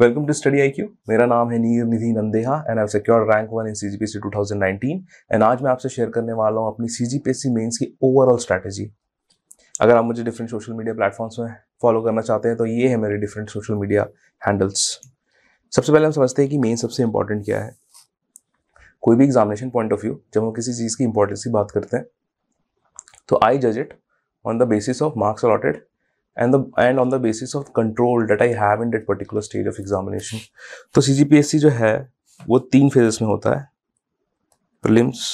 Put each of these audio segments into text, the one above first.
Welcome to study I Q मेरा नाम है Neer Nidhi Nandeha and I secure rank one in thousand 2019 and आज मैं आपसे शेयर करने वाला हूँ अपनी सी मेन्स की ओवरऑल स्ट्रैटेजी अगर आप मुझे डिफरेंट सोशल मीडिया प्लेटफॉर्म्स में फॉलो करना चाहते हैं तो ये है मेरे डिफरेंट सोशल मीडिया हैंडल्स सबसे पहले हम समझते हैं कि मेन सबसे इंपॉर्टेंट क्या है कोई भी एग्जामिनेशन पॉइंट ऑफ व्यू जब हम किसी चीज़ की इंपॉर्टेंस की बात करते हैं तो आई जज it on the basis of marks allotted and the and on the basis of control that I have in that particular stage of examination. तो सी जो है वो तीन फेजेस में होता है प्रिलिम्स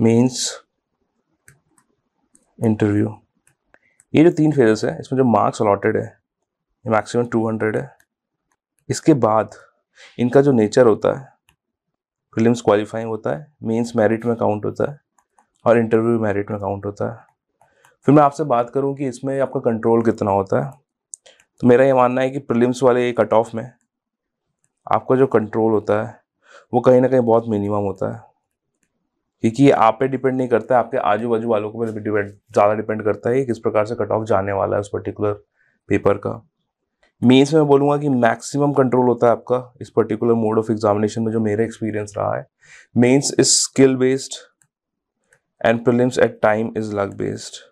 मेंस इंटरव्यू ये जो तीन फेजेस है इसमें जो मार्क्स अलॉटेड है ये मैक्सिमम टू हंड्रेड है इसके बाद इनका जो नेचर होता है प्रिलिम्स क्वालिफाइंग होता है मेन्स मेरिट में काउंट होता है और इंटरव्यू मेरिट में काउंट होता है फिर मैं आपसे बात करूँ कि इसमें आपका कंट्रोल कितना होता है तो मेरा ये मानना है कि प्रिलिम्स वाले कट ऑफ में आपका जो कंट्रोल होता है वो कहीं ना कहीं बहुत मिनिमम होता है क्योंकि ये आप पे डिपेंड नहीं करता है आपके आजू बाजू वालों को पर डिपेंड ज़्यादा डिपेंड करता है कि किस प्रकार से कट ऑफ जाने वाला है उस पर्टिकुलर पेपर का मेंस में मैं बोलूँगा कि मैक्सिमम कंट्रोल होता है आपका इस पर्टिकुलर मोड ऑफ एग्जामिनेशन में जो मेरा एक्सपीरियंस रहा है mains is skill based and prelims at time is luck based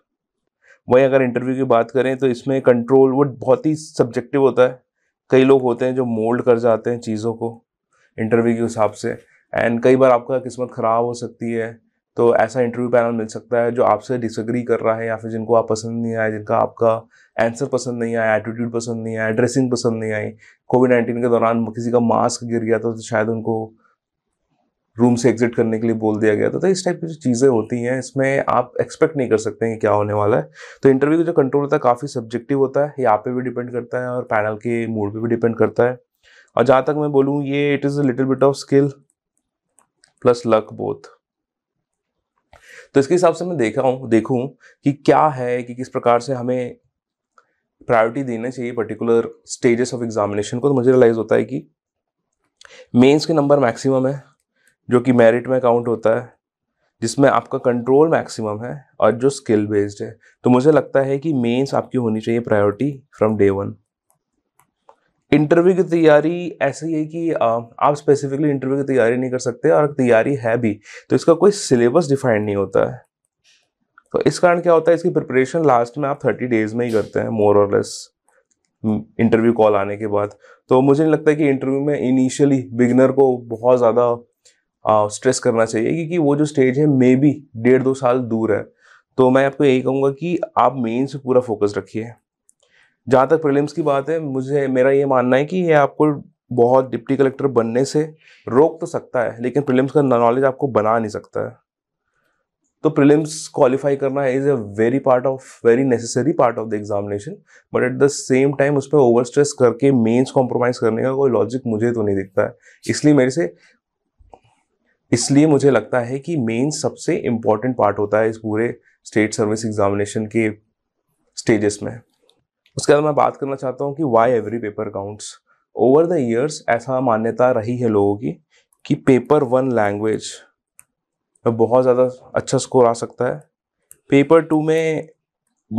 वहीं अगर इंटरव्यू की बात करें तो इसमें कंट्रोल वो बहुत ही सब्जेक्टिव होता है कई लोग होते हैं जो मोल्ड कर जाते हैं चीज़ों को इंटरव्यू के हिसाब से एंड कई बार आपका किस्मत ख़राब हो सकती है तो ऐसा इंटरव्यू पैनल मिल सकता है जो आपसे डिसग्री कर रहा है या फिर जिनको आप पसंद नहीं आए जिनका आपका आंसर पसंद नहीं आया एटीट्यूड पसंद नहीं आया ड्रेसिंग पसंद नहीं आई कोविड नाइन्टीन के दौरान किसी का मास्क गिर गया तो शायद उनको रूम से एग्जिट करने के लिए बोल दिया गया था तो इस टाइप की जो चीज़ें होती हैं इसमें आप एक्सपेक्ट नहीं कर सकते हैं कि क्या होने वाला है तो इंटरव्यू का जो कंट्रोल होता है काफ़ी सब्जेक्टिव होता है ये आप पे भी डिपेंड करता है और पैनल के मूड पे भी डिपेंड करता है और जहाँ तक मैं बोलूँ ये it is a little bit of skill plus luck both तो इसके हिसाब से मैं देखा हूँ देखूँ कि क्या है कि किस प्रकार से हमें प्रायोरिटी देना चाहिए पर्टिकुलर स्टेजेस ऑफ एग्जामिनेशन को तो मुझे रियलाइज़ होता है कि मेंस के नंबर मैक्सिमम है जो कि मेरिट में काउंट होता है जिसमें आपका कंट्रोल मैक्सिमम है और जो स्किल बेस्ड है तो मुझे लगता है कि मेंस आपकी होनी चाहिए priority from day one interview की तैयारी ऐसी है कि आप स्पेसिफिकली इंटरव्यू की तैयारी नहीं कर सकते और तैयारी है भी तो इसका कोई सिलेबस डिफाइंड नहीं होता है तो इस कारण क्या होता है इसकी प्रिपरेशन लास्ट में आप थर्टी डेज में ही करते हैं मोर और लेस इंटरव्यू कॉल आने के बाद तो मुझे नहीं लगता कि इंटरव्यू में इनिशियली बिगनर को बहुत ज़्यादा स्ट्रेस करना चाहिए क्योंकि वो जो स्टेज है मे बी डेढ़ दो साल दूर है तो मैं आपको यही कहूँगा कि आप मेन से पूरा फोकस रखिए जहाँ तक प्रिलिम्स की बात है मुझे मेरा ये मानना है कि ये आपको बहुत डिप्टी कलेक्टर बनने से रोक तो सकता है लेकिन प्रिलिम्स का नॉलेज आपको बना नहीं सकता है तो प्रिलिम्स क्वालिफाई करना is a very part of very necessary part of the examination but at the same time उस पर ओवर स्ट्रेस करके मेन्स कॉम्प्रोमाइज करने का कोई लॉजिक मुझे तो नहीं दिखता है इसलिए मेरे से इसलिए मुझे लगता है कि मेन सबसे इम्पॉर्टेंट पार्ट होता है इस पूरे स्टेट सर्विस एग्जामिनेशन के स्टेजेस में उसके बाद मैं बात करना चाहता हूँ कि why every paper counts over the years ऐसा मान्यता रही है लोगों की कि पेपर वन लैंग्वेज में बहुत ज़्यादा अच्छा स्कोर आ सकता है पेपर टू में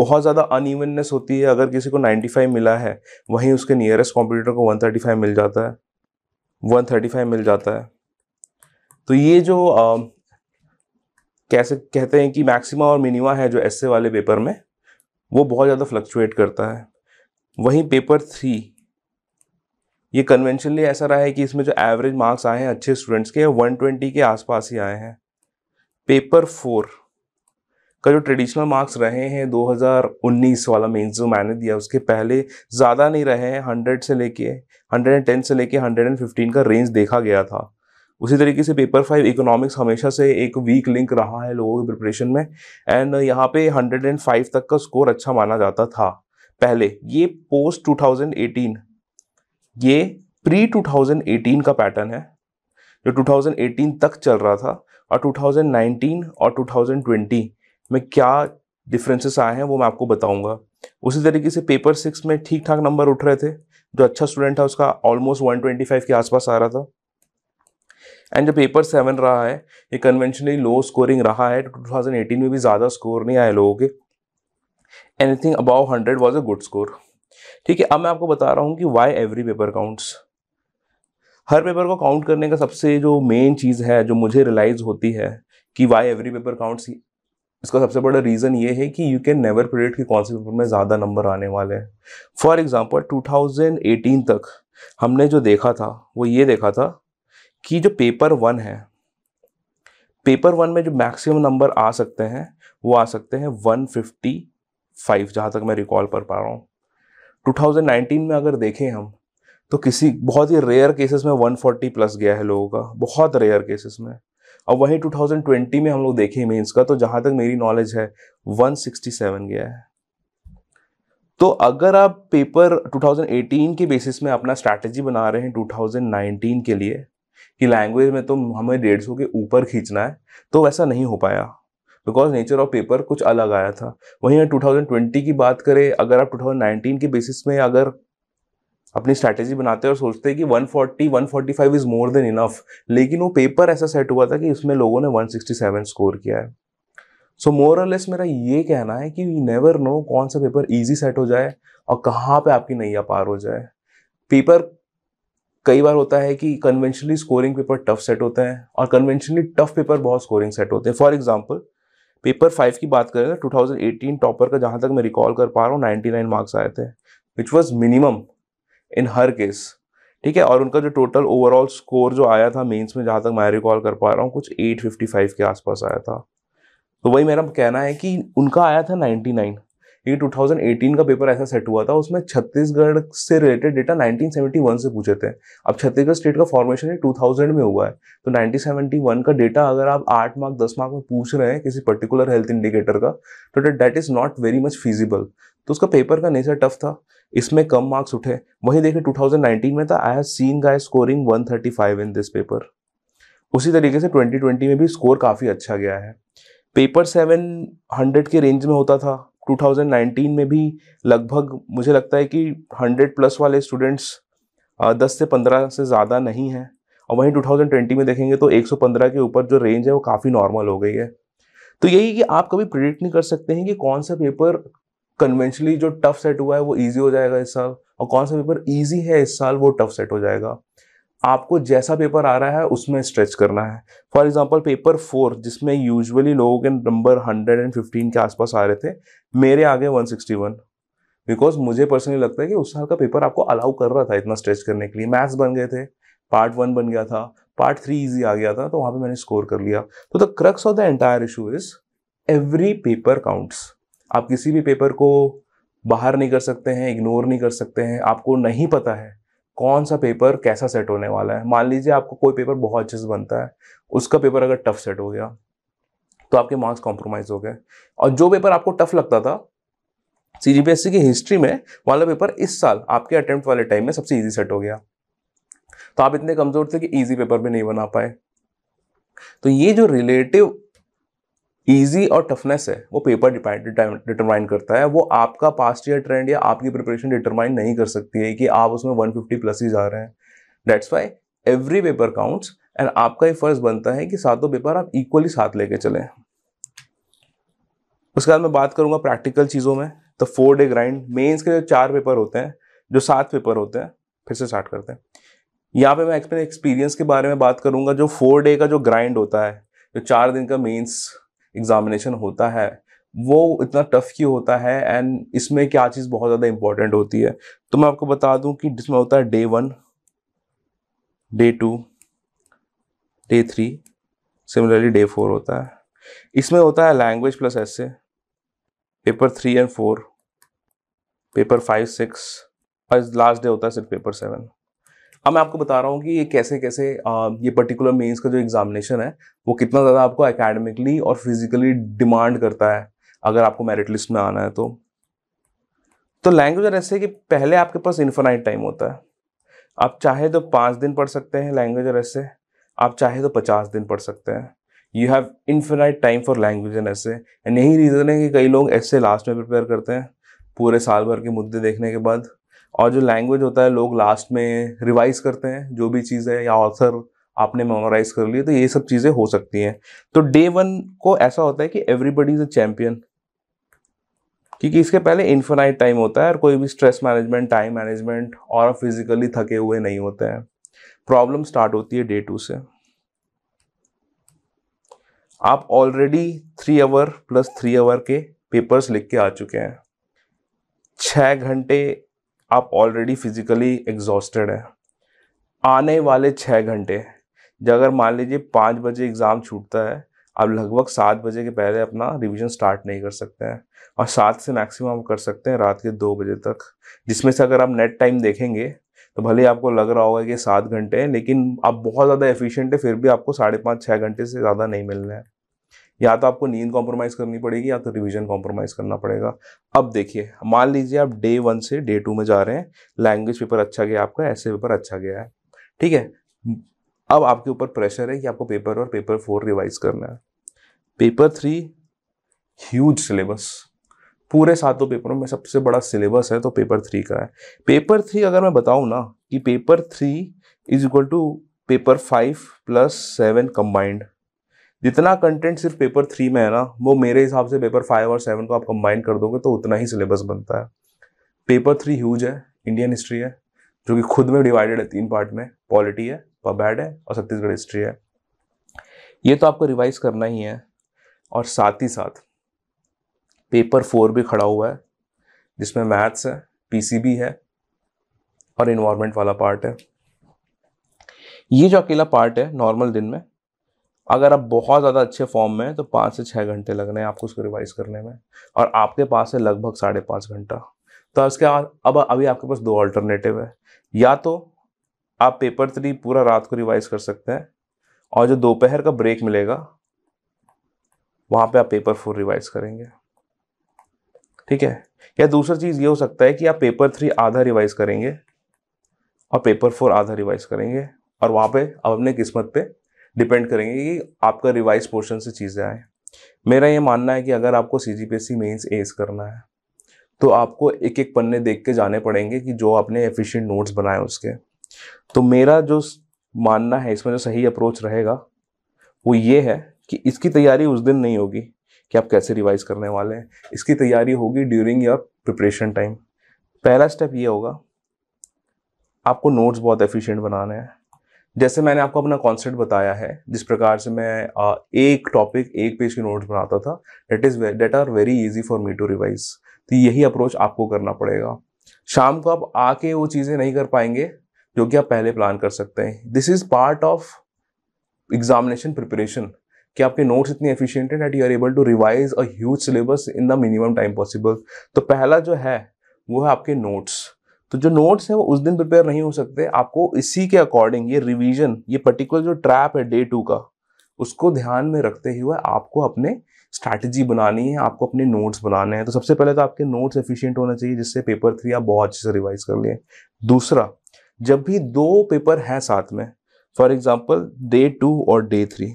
बहुत ज़्यादा अनइवननेस होती है अगर किसी को 95 मिला है वहीं उसके नियरेस्ट कॉम्पिटिटर को 135 मिल जाता है 135 मिल जाता है तो ये जो आ, कैसे कहते हैं कि मैक्सिमा और मिनिमा है जो एस वाले पेपर में वो बहुत ज़्यादा फ्लक्चुएट करता है वहीं पेपर थ्री ये कन्वेंशनली ऐसा रहा है कि इसमें जो एवरेज मार्क्स आए हैं अच्छे स्टूडेंट्स के वन ट्वेंटी के आसपास ही आए हैं पेपर फोर का जो ट्रेडिशनल मार्क्स रहे हैं 2019 वाला मेंस जो मैंने दिया उसके पहले ज़्यादा नहीं रहे हैं हंड्रेड से लेके टेन से लेके फिफ्टीन का रेंज देखा गया था उसी तरीके से पेपर फाइव इकोनॉमिक्स हमेशा से एक वीक लिंक रहा है लोगों के प्रिपरेशन में एंड यहाँ पे 105 तक का स्कोर अच्छा माना जाता था पहले ये पोस्ट 2018 ये प्री 2018 का पैटर्न है जो 2018 तक चल रहा था और 2019 और 2020 में क्या डिफरेंसेस आए हैं वो मैं आपको बताऊंगा उसी तरीके से पेपर सिक्स में ठीक ठाक नंबर उठ रहे थे जो अच्छा स्टूडेंट था उसका ऑलमोस्ट 125 के आसपास आ रहा था एंड जो पेपर सेवन रहा है ये कन्वेंशनली लो स्कोरिंग रहा है टू थाउजेंड एटीन में भी ज़्यादा स्कोर नहीं आए लोगों के anything above hundred was a good score ठीक है अब मैं आपको बता रहा हूँ कि वाई एवरी पेपर काउंट्स हर पेपर को काउंट करने का सबसे जो मेन चीज़ है जो मुझे रियलाइज़ होती है कि वाई एवरी पेपर काउंट्स इसका सबसे बड़ा रीज़न ये है कि यू कैन नेवर प्रेडिक्ट कि कौन से पेपर में ज़्यादा नंबर आने वाले हैं फॉर एग्ज़ाम्पल एटीन तक हमने जो देखा था वो ये देखा था कि जो पेपर वन है पेपर वन में जो मैक्सिमम नंबर आ सकते हैं वो आ सकते हैं 155 जहाँ तक मैं रिकॉल कर पा रहा हूँ 2019 में अगर देखें हम तो किसी बहुत ही रेयर केसेस में 140 प्लस गया है लोगों का बहुत रेयर केसेस में अब वहीं 2020 में हम लोग देखें मेंस का तो जहाँ तक मेरी नॉलेज है 167 गया है तो अगर आप पेपर 2018 के बेसिस में अपना स्ट्रैटेजी बना रहे हैं 2019 के लिए कि लैंग्वेज में तो हमें डेढ़ सौ के ऊपर खींचना है तो वैसा नहीं हो पाया बिकॉज नेचर ऑफ पेपर कुछ अलग आया था वहीं थाउजेंड ट्वेंटी की बात करें अगर आप नाइनटीन के बेसिस में अगर अपनी स्ट्रैटेजी बनाते हैं और सोचते हैं कि 140 145 इज मोर देन इनफ लेकिन वो पेपर ऐसा सेट हुआ था कि उसमें लोगों ने 167 स्कोर किया है सो लेस मेरा ये कहना है कि यू नेवर नो कौन सा पेपर ईजी सेट हो जाए और कहाँ पे आपकी नैया पार हो जाए पेपर कई बार होता है कि conventionally scoring paper tough set होते हैं और कन्वेंशनली टफ पेपर बहुत स्कोरिंग सेट होते हैं फॉर एग्जाम्पल पेपर फाइव की बात करें तो एटीन टॉपर का जहाँ तक मैं रिकॉल कर पा रहा हूँ नाइन मार्क्स आए थे विच वॉज मिनिमम इन हर केस ठीक है और उनका जो टोटल ओवरऑल स्कोर जो आया था मेंस में जहाँ तक मैं रिकॉल कर पा रहा हूँ कुछ 855 के आसपास आया था तो वही मेरा कहना है कि उनका आया था नाइन ये 2018 का पेपर ऐसा सेट हुआ था उसमें छत्तीसगढ़ से रिलेटेड डेटा 1971 से पूछे थे अब छत्तीसगढ़ स्टेट का फॉर्मेशन ये 2000 में हुआ है तो 1971 का डेटा अगर आप आठ मार्क दस मार्क में पूछ रहे हैं किसी पर्टिकुलर हेल्थ इंडिकेटर का तो that is not very much feasible तो उसका पेपर का नेचर टफ था इसमें कम मार्क्स उठे वहीं देखें 2019 में था I have seen guy scoring 135 in this paper उसी तरीके से 2020 में भी स्कोर काफ़ी अच्छा गया है पेपर 700 के रेंज में होता था 2019 में भी लगभग मुझे लगता है कि 100 प्लस वाले स्टूडेंट्स 10 से 15 से ज़्यादा नहीं हैं और वहीं 2020 में देखेंगे तो 115 के ऊपर जो रेंज है वो काफ़ी नॉर्मल हो गई है तो यही कि आप कभी प्रिडिक्ट नहीं कर सकते हैं कि कौन सा पेपर कन्वेंशनली जो टफ सेट हुआ है वो ईजी हो जाएगा इस साल और कौन सा पेपर ईजी है इस साल वो टफ सेट हो जाएगा आपको जैसा पेपर आ रहा है उसमें स्ट्रेच करना है फॉर एग्जाम्पल पेपर फोर जिसमें यूजुअली लोगों के नंबर हंड्रेड एंड फिफ्टीन के आसपास आ रहे थे मेरे आगे 161 बिकॉज मुझे पर्सनली लगता है कि उस साल का पेपर आपको अलाउ कर रहा था इतना स्ट्रेच करने के लिए मैथ्स बन गए थे पार्ट वन बन गया था पार्ट थ्री इजी आ गया था तो वहाँ पे मैंने स्कोर कर लिया तो the crux of the entire issue is every paper counts आप किसी भी पेपर को बाहर नहीं कर सकते हैं इग्नोर नहीं कर सकते हैं आपको नहीं पता है कौन सा पेपर कैसा सेट होने वाला है मान लीजिए आपको कोई पेपर बहुत अच्छे से बनता है उसका पेपर अगर टफ सेट हो गया तो आपके मार्क्स कॉम्प्रोमाइज़ हो गए और जो पेपर आपको टफ लगता था सी की हिस्ट्री में वाला पेपर इस साल आपके अटैम्प्ट वाले टाइम में सबसे ईजी सेट हो गया तो आप इतने कमज़ोर थे कि ईजी पेपर भी नहीं बना पाए तो ये जो रिलेटिव ईजी और टफनेस है वो पेपर डिटरमाइन करता है वो आपका पास्ट ईयर ट्रेंड या आपकी प्रिपरेशन डिटरमाइन नहीं कर सकती है कि आप उसमें 150 प्लस ही जा रहे हैं that's why every paper counts and आपका ये फर्ज बनता है कि सातों पेपर आप इक्वली साथ लेके चलें उसके बाद मैं बात करूँगा प्रैक्टिकल चीज़ों में तो फोर डे ग्राइंड मेंस के जो चार पेपर होते हैं जो सात पेपर होते हैं फिर से स्टार्ट करते हैं यहाँ पे मैं एक्सपीरियंस एक्सपीरियंस के बारे में बात करूँगा जो फोर डे का जो ग्राइंड होता है जो चार दिन का मेंस एग्जामिनेशन होता है वो इतना टफ क्यों होता है एंड इसमें क्या चीज़ बहुत ज़्यादा इंपॉर्टेंट होती है तो मैं आपको बता दूं कि जिसमें होता है day one day two day three similarly day four होता है इसमें होता है लैंग्वेज प्लस ऐसे paper three and four paper five six और लास्ट डे होता है सिर्फ पेपर सेवन अब मैं आपको बता रहा हूँ कि ये कैसे कैसे आ, ये पर्टिकुलर मेंस का जो एग्जामिनेशन है वो कितना ज़्यादा आपको एकेडमिकली और फिजिकली डिमांड करता है अगर आपको मेरिट लिस्ट में आना है तो तो लैंग्वेज और ऐसे कि पहले आपके पास इन्फोनाइट टाइम होता है आप चाहे तो पाँच दिन पढ़ सकते हैं लैंग्वेज और ऐसे आप चाहे तो पचास दिन पढ़ सकते हैं you have infinite time for language and ऐसे एंड यही रीज़न है कि कई लोग ऐसे लास्ट में प्रिपेयर करते हैं पूरे साल भर के मुद्दे देखने के बाद और जो लैंग्वेज होता है लोग लास्ट में रिवाइज करते हैं जो भी चीज़ है या ऑथर आपने मेमोराइज कर लिया तो ये सब चीज़ें हो सकती हैं तो डे वन को ऐसा होता है कि एवरीबडी इज़ अ चैम्पियन क्योंकि इसके पहले इन्फोनाइट टाइम होता है और कोई भी स्ट्रेस मैनेजमेंट टाइम मैनेजमेंट और फिजिकली थके हुए नहीं होते हैं प्रॉब्लम स्टार्ट होती है डे टू से आप already three hour plus three hour के पेपर्स लिख के आ चुके हैं छः घंटे आप ऑलरेडी फिजिकली एग्जॉस्टेड हैं आने वाले छः घंटे जब अगर मान लीजिए पाँच बजे एग्ज़ाम छूटता है आप लगभग सात बजे के पहले अपना रिवीजन स्टार्ट नहीं कर सकते हैं और सात से मैक्सिमम कर सकते हैं रात के दो बजे तक जिसमें से अगर आप नेट टाइम देखेंगे तो भले आपको लग रहा होगा कि सात घंटे हैं लेकिन आप बहुत ज़्यादा एफिशिएंट है फिर भी आपको साढ़े पाँच छः घंटे से ज़्यादा नहीं मिल रहा है या तो आपको नींद कॉम्प्रोमाइज़ करनी पड़ेगी या तो रिविजन कॉम्प्रोमाइज़ करना पड़ेगा अब देखिए मान लीजिए आप डे वन से डे टू में जा रहे हैं लैंग्वेज पेपर अच्छा गया आपका ऐसे पेपर अच्छा गया है ठीक है अब आपके ऊपर प्रेशर है कि आपको पेपर और पेपर फोर रिवाइज करना है पेपर थ्री ह्यूज सिलेबस पूरे सातों पेपरों में सबसे बड़ा सिलेबस है तो पेपर थ्री का है पेपर थ्री अगर मैं बताऊँ ना कि paper three is equal to paper five plus seven combined जितना कंटेंट सिर्फ पेपर थ्री में है ना वो मेरे हिसाब से पेपर फाइव और सेवन को आप कंबाइन कर दोगे तो उतना ही सिलेबस बनता है पेपर थ्री ह्यूज है इंडियन हिस्ट्री है जो कि खुद में डिवाइडेड है तीन पार्ट में पॉलिटी है पबैड है और छत्तीसगढ़ हिस्ट्री है ये तो आपको रिवाइज करना ही है और साथ ही साथ पेपर फोर भी खड़ा हुआ है जिसमें मैथ्स है पीसीबी है और इन्वायरमेंट वाला पार्ट है ये जो अकेला पार्ट है नॉर्मल दिन में अगर आप बहुत ज़्यादा अच्छे फॉर्म में हैं तो पाँच से छः घंटे लग रहे हैं आपको उसको रिवाइज करने में और आपके पास है लगभग साढ़े पाँच घंटा तो उसके अब अभी आपके पास दो अल्टरनेटिव है या तो आप पेपर थ्री पूरा रात को रिवाइज कर सकते हैं और जो दोपहर का ब्रेक मिलेगा वहाँ पे आप पेपर फोर रिवाइज करेंगे ठीक है या दूसरा चीज़ ये हो सकता है कि आप पेपर थ्री आधा रिवाइज करेंगे और पेपर फोर आधा रिवाइज करेंगे और वहाँ पे आप अपने किस्मत पे डिपेंड करेंगे कि आपका रिवाइज पोर्शन से चीज़ें आए मेरा ये मानना है कि अगर आपको C G P S C mains ace करना है तो आपको एक एक पन्ने देख के जाने पड़ेंगे कि जो आपने एफिशिएंट नोट्स बनाए उसके तो मेरा जो मानना है इसमें जो सही अप्रोच रहेगा वो ये है कि इसकी तैयारी उस दिन नहीं होगी कि आप कैसे रिवाइज करने वाले हैं इसकी तैयारी होगी ड्यूरिंग योर प्रिपरेशन टाइम पहला स्टेप ये होगा आपको नोट्स बहुत एफिशिएंट बनाने हैं जैसे मैंने आपको अपना कॉन्सेप्ट बताया है जिस प्रकार से मैं एक टॉपिक एक पेज के नोट्स बनाता था that is that are very easy for me to revise तो यही अप्रोच आपको करना पड़ेगा शाम को आप आके वो चीज़ें नहीं कर पाएंगे जो कि आप पहले प्लान कर सकते हैं this is part of examination preparation कि आपके नोट्स इतने एफिशिएंट हैं that you are able to revise a huge syllabus in the minimum time possible तो पहला जो है वो है आपके नोट्स तो जो नोट्स हैं वो उस दिन प्रिपेयर नहीं हो सकते आपको इसी के अकॉर्डिंग ये रिविजन ये पर्टिकुलर जो ट्रैप है डे टू का उसको ध्यान में रखते हुए आपको अपने स्ट्रैटेजी बनानी है आपको अपने नोट्स बनाने हैं तो सबसे पहले तो आपके नोट्स एफिशिएंट होना चाहिए जिससे पेपर थ्री आप बहुत अच्छे से रिवाइज कर लिए दूसरा जब भी दो पेपर हैं साथ में फॉर एग्जाम्पल डे टू और डे थ्री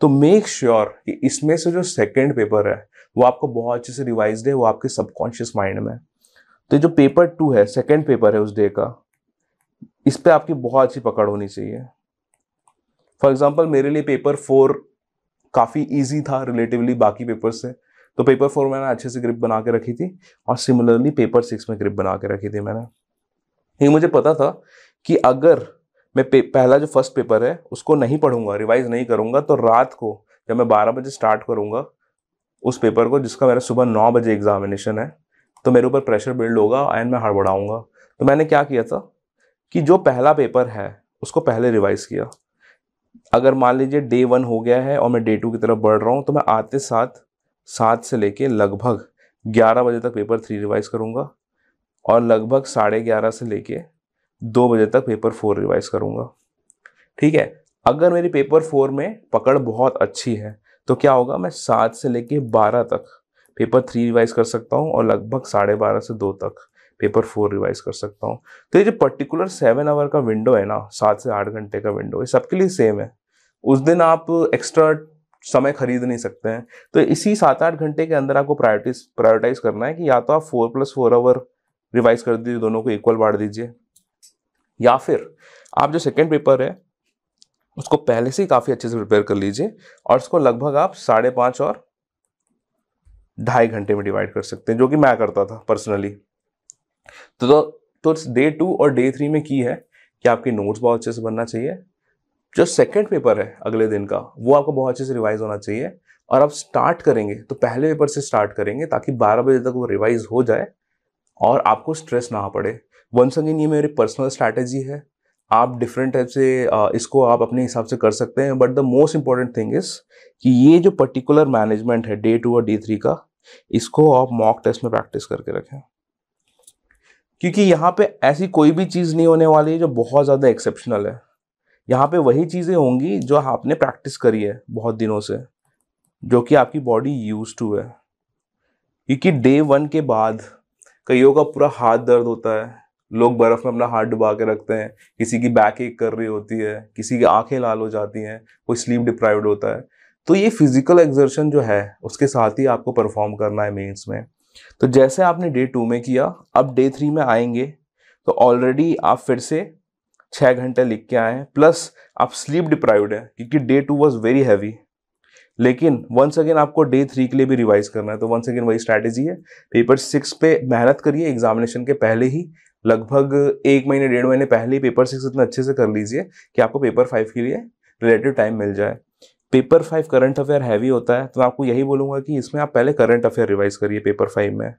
तो मेक श्योर sure इसमें से जो सेकेंड पेपर है वो आपको बहुत अच्छे से रिवाइज है वो आपके सबकॉन्शियस माइंड में तो जो पेपर टू है सेकेंड पेपर है उस डे का इस पर आपकी बहुत अच्छी पकड़ होनी चाहिए फॉर एग्जाम्पल मेरे लिए पेपर फोर काफ़ी ईजी था रिलेटिवली बाकी पेपर से तो पेपर फोर मैंने अच्छे से ग्रिप बना के रखी थी और सिमिलरली पेपर सिक्स में ग्रिप बना के रखी थी मैंने ये मुझे पता था कि अगर मैं पहला जो फर्स्ट पेपर है उसको नहीं पढ़ूंगा रिवाइज नहीं करूंगा तो रात को जब मैं बारह बजे स्टार्ट करूंगा उस पेपर को जिसका मेरा सुबह नौ बजे एग्जामिनेशन है तो मेरे ऊपर प्रेशर बिल्ड होगा एंड मैं हड़बड़ाऊँगा तो मैंने क्या किया था कि जो पहला पेपर है उसको पहले रिवाइज किया अगर मान लीजिए डे वन हो गया है और मैं डे टू की तरफ बढ़ रहा हूँ तो मैं आते साथ सात से लेके लगभग ग्यारह बजे तक पेपर थ्री रिवाइज़ करूँगा और लगभग साढ़े ग्यारह से लेके दो बजे तक पेपर फोर रिवाइज करूँगा ठीक है अगर मेरी पेपर फोर में पकड़ बहुत अच्छी है तो क्या होगा मैं सात से लेके बारह तक पेपर थ्री रिवाइज कर सकता हूँ और लगभग साढ़े बारह से दो तक पेपर फोर रिवाइज कर सकता हूँ तो ये जो पर्टिकुलर सेवन आवर का विंडो है ना सात से आठ घंटे का विंडो ये सबके लिए सेम है उस दिन आप एक्स्ट्रा समय खरीद नहीं सकते हैं तो इसी सात आठ घंटे के अंदर आपको प्रायोरिटीज प्रायोरिटाइज करना है कि या तो आप four plus four hour revise कर दीजिए दोनों को इक्वल बांट दीजिए या फिर आप जो सेकेंड पेपर है उसको पहले से ही काफ़ी अच्छे से प्रिपेयर कर लीजिए और इसको लगभग आप साढ़े पाँच और ढाई घंटे में डिवाइड कर सकते हैं जो कि मैं करता था पर्सनली तो तो, तो डे टू और डे थ्री में की है कि आपके नोट्स बहुत अच्छे से बनना चाहिए जो सेकेंड पेपर है अगले दिन का वो आपको बहुत अच्छे से रिवाइज होना चाहिए और आप स्टार्ट करेंगे तो पहले पेपर से स्टार्ट करेंगे ताकि 12 बजे तक वो रिवाइज हो जाए और आपको स्ट्रेस ना पड़े वंस अगेन ये मेरी पर्सनल स्ट्रैटेजी है आप डिफरेंट टाइप से इसको आप अपने हिसाब से कर सकते हैं but the most important thing is कि ये जो पर्टिकुलर मैनेजमेंट है डे टू और डे थ्री का इसको आप मॉक टेस्ट में प्रैक्टिस करके रखें क्योंकि यहाँ पे ऐसी कोई भी चीज़ नहीं होने वाली है जो बहुत ज़्यादा एक्सेप्शनल है यहाँ पे वही चीज़ें होंगी जो आपने प्रैक्टिस करी है बहुत दिनों से जो कि आपकी बॉडी यूज टू है क्योंकि डे वन के बाद कईयों का पूरा हाथ दर्द होता है लोग बर्फ में अपना हाथ डुबा के रखते हैं किसी की बैक एक कर रही होती है किसी की आंखें लाल हो जाती हैं कोई स्लीप डिप्राइव्ड होता है तो ये फिजिकल एक्सर्शन जो है उसके साथ ही आपको परफॉर्म करना है मेंस में तो जैसे आपने डे टू में किया अब डे थ्री में आएंगे तो ऑलरेडी आप फिर से छः घंटे लिख के आए हैं प्लस आप स्लीप डिप्राइव्ड हैं क्योंकि day two was very heavy लेकिन वंस अगेन आपको डे थ्री के लिए भी रिवाइज करना है तो वंस अगेन वही स्ट्रैटेजी है पेपर सिक्स पे मेहनत करिए एग्जामिनेशन के पहले ही लगभग एक महीने डेढ़ महीने पहले ही पेपर सिक्स इतना अच्छे से कर लीजिए कि आपको पेपर फाइव के लिए रिलेटिव टाइम मिल जाए paper five current affair heavy होता है तो मैं आपको यही बोलूँगा कि इसमें आप पहले करंट अफेयर रिवाइज करिए पेपर फाइव में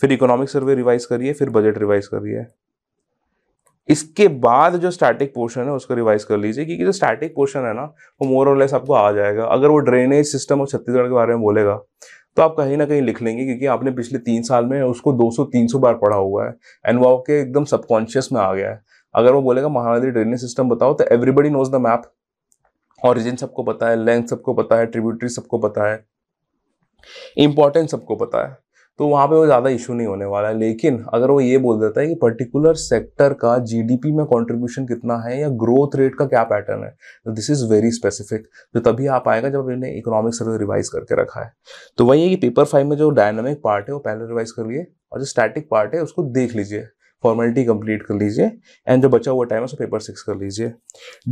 फिर इकोनॉमिक सर्वे रिवाइज करिए फिर बजट रिवाइज करिए इसके बाद जो स्टैटिक पोर्शन है उसको रिवाइज कर लीजिए क्योंकि जो स्टैटिक पोर्शन है ना वो मोर और लेस आपको आ जाएगा अगर वो ड्रेनेज सिस्टम और छत्तीसगढ़ के बारे में बोलेगा तो आप कहीं ना कहीं लिख लेंगे क्योंकि आपने पिछले तीन साल में उसको 200-300 बार पढ़ा हुआ है एंड वो आपके एकदम सबकॉन्शियस में आ गया है अगर वो बोलेगा महानदी ड्रेनेज सिस्टम बताओ तो everybody knows the map origin सबको पता है लेंथ सबको पता है ट्रिब्यूटरी सबको पता है इंपॉर्टेंस सबको पता है तो वहाँ पे वो ज़्यादा इशू नहीं होने वाला है लेकिन अगर वो ये बोल देता है कि पर्टिकुलर सेक्टर का जीडीपी में कंट्रीब्यूशन कितना है या ग्रोथ रेट का क्या पैटर्न है तो दिस इज़ वेरी स्पेसिफिक जो तभी आप आएगा जब इन्हें इकोनॉमिक सर्वे रिवाइज करके रखा है तो वही है कि पेपर फाइव में जो डायनामिक पार्ट है वो पहले रिवाइज कर लिए और जो स्टैटिक पार्ट है उसको देख लीजिए फॉर्मेलिटी कंप्लीट कर लीजिए एंड जो बचा हुआ टाइम है उसको पेपर सिक्स कर लीजिए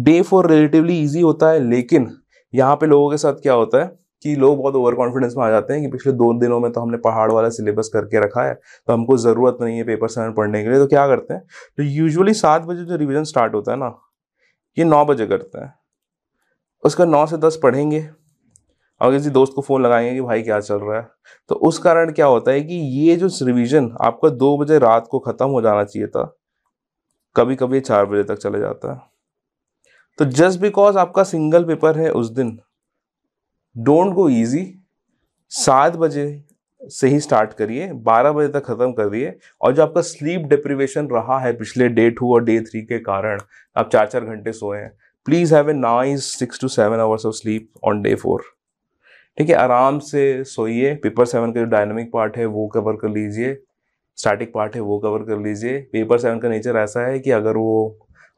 डे फोर रिलेटिवली ईजी होता है लेकिन यहाँ पे लोगों के साथ क्या होता है कि लोग बहुत ओवर कॉन्फिडेंस में आ जाते हैं कि पिछले दो दिनों में तो हमने पहाड़ वाला सिलेबस करके रखा है तो हमको ज़रूरत नहीं है पेपर सेवन पढ़ने के लिए तो क्या करते हैं तो यूजुअली सात बजे जो रिविज़न स्टार्ट होता है ना ये नौ बजे करते हैं उसका नौ से दस पढ़ेंगे और किसी दोस्त को फ़ोन लगाएंगे कि भाई क्या चल रहा है तो उस कारण क्या होता है कि ये जो रिविज़न आपका दो बजे रात को ख़त्म हो जाना चाहिए था कभी कभी चार बजे तक चले जाता है तो जस्ट बिकॉज आपका सिंगल पेपर है उस दिन डोंट गो ईजी सात बजे से ही स्टार्ट करिए बारह बजे तक ख़त्म कर दिए और जो आपका स्लीप डिप्रिवेशन रहा है पिछले डे टू और डे थ्री के कारण आप चार चार घंटे सोए हैं please have a nice six to seven hours of sleep on day four ठीक है आराम से सोइए पेपर सेवन का जो डायनेमिक पार्ट है वो कवर कर लीजिए स्टैटिक पार्ट है वो कवर कर लीजिए पेपर सेवन का नेचर ऐसा है कि अगर वो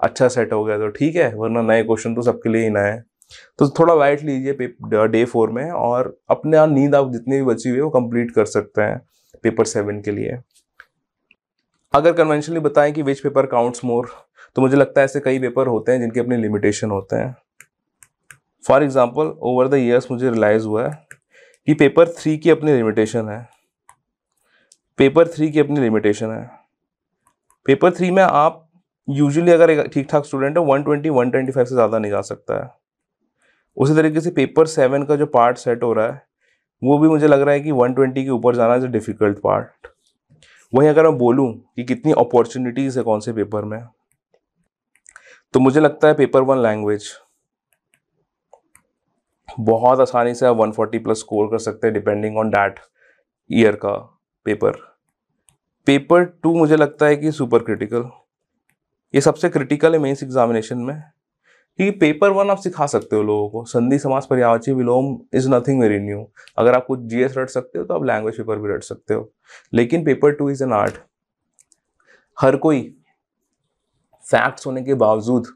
अच्छा सेट हो गया तो ठीक है वरना नए क्वेश्चन तो सबके लिए ही नए हैं तो थोड़ा वाइट लीजिए डे फोर uh, में और अपने नींद आप जितनी भी बची हुई है वो कंप्लीट कर सकते हैं पेपर सेवन के लिए अगर कन्वेंशनली बताएं कि विच पेपर काउंट्स मोर तो मुझे लगता है ऐसे कई पेपर होते हैं जिनके अपने लिमिटेशन होते हैं for example over the years मुझे रिलाइज हुआ है कि पेपर थ्री की अपनी लिमिटेशन है पेपर थ्री की अपनी लिमिटेशन है पेपर थ्री में आप यूजुअली अगर एक ठीक ठाक स्टूडेंट है one twenty one twenty five से ज़्यादा नहीं जा सकता है उसी तरीके से पेपर सेवन का जो पार्ट सेट हो रहा है वो भी मुझे लग रहा है कि 120 के ऊपर जाना इज अ डिफ़िकल्ट पार्ट वहीं अगर मैं बोलूँ कि कितनी अपॉर्चुनिटीज़ है कौन से पेपर में तो मुझे लगता है पेपर वन लैंग्वेज बहुत आसानी से आप 140 प्लस स्कोर कर सकते हैं डिपेंडिंग ऑन डैट ईयर का पेपर पेपर टू मुझे लगता है कि सुपर क्रिटिकल ये सबसे क्रिटिकल है मेन्स एग्जामिनेशन में क्योंकि पेपर वन आप सिखा सकते हो लोगों को संधि समाज पर्यावाची विलोम इज नथिंग वेरी न्यू अगर आप कुछ जीएस रट सकते हो तो आप लैंग्वेज पेपर भी रट सकते हो लेकिन paper two is an art हर कोई फैक्ट्स होने के बावजूद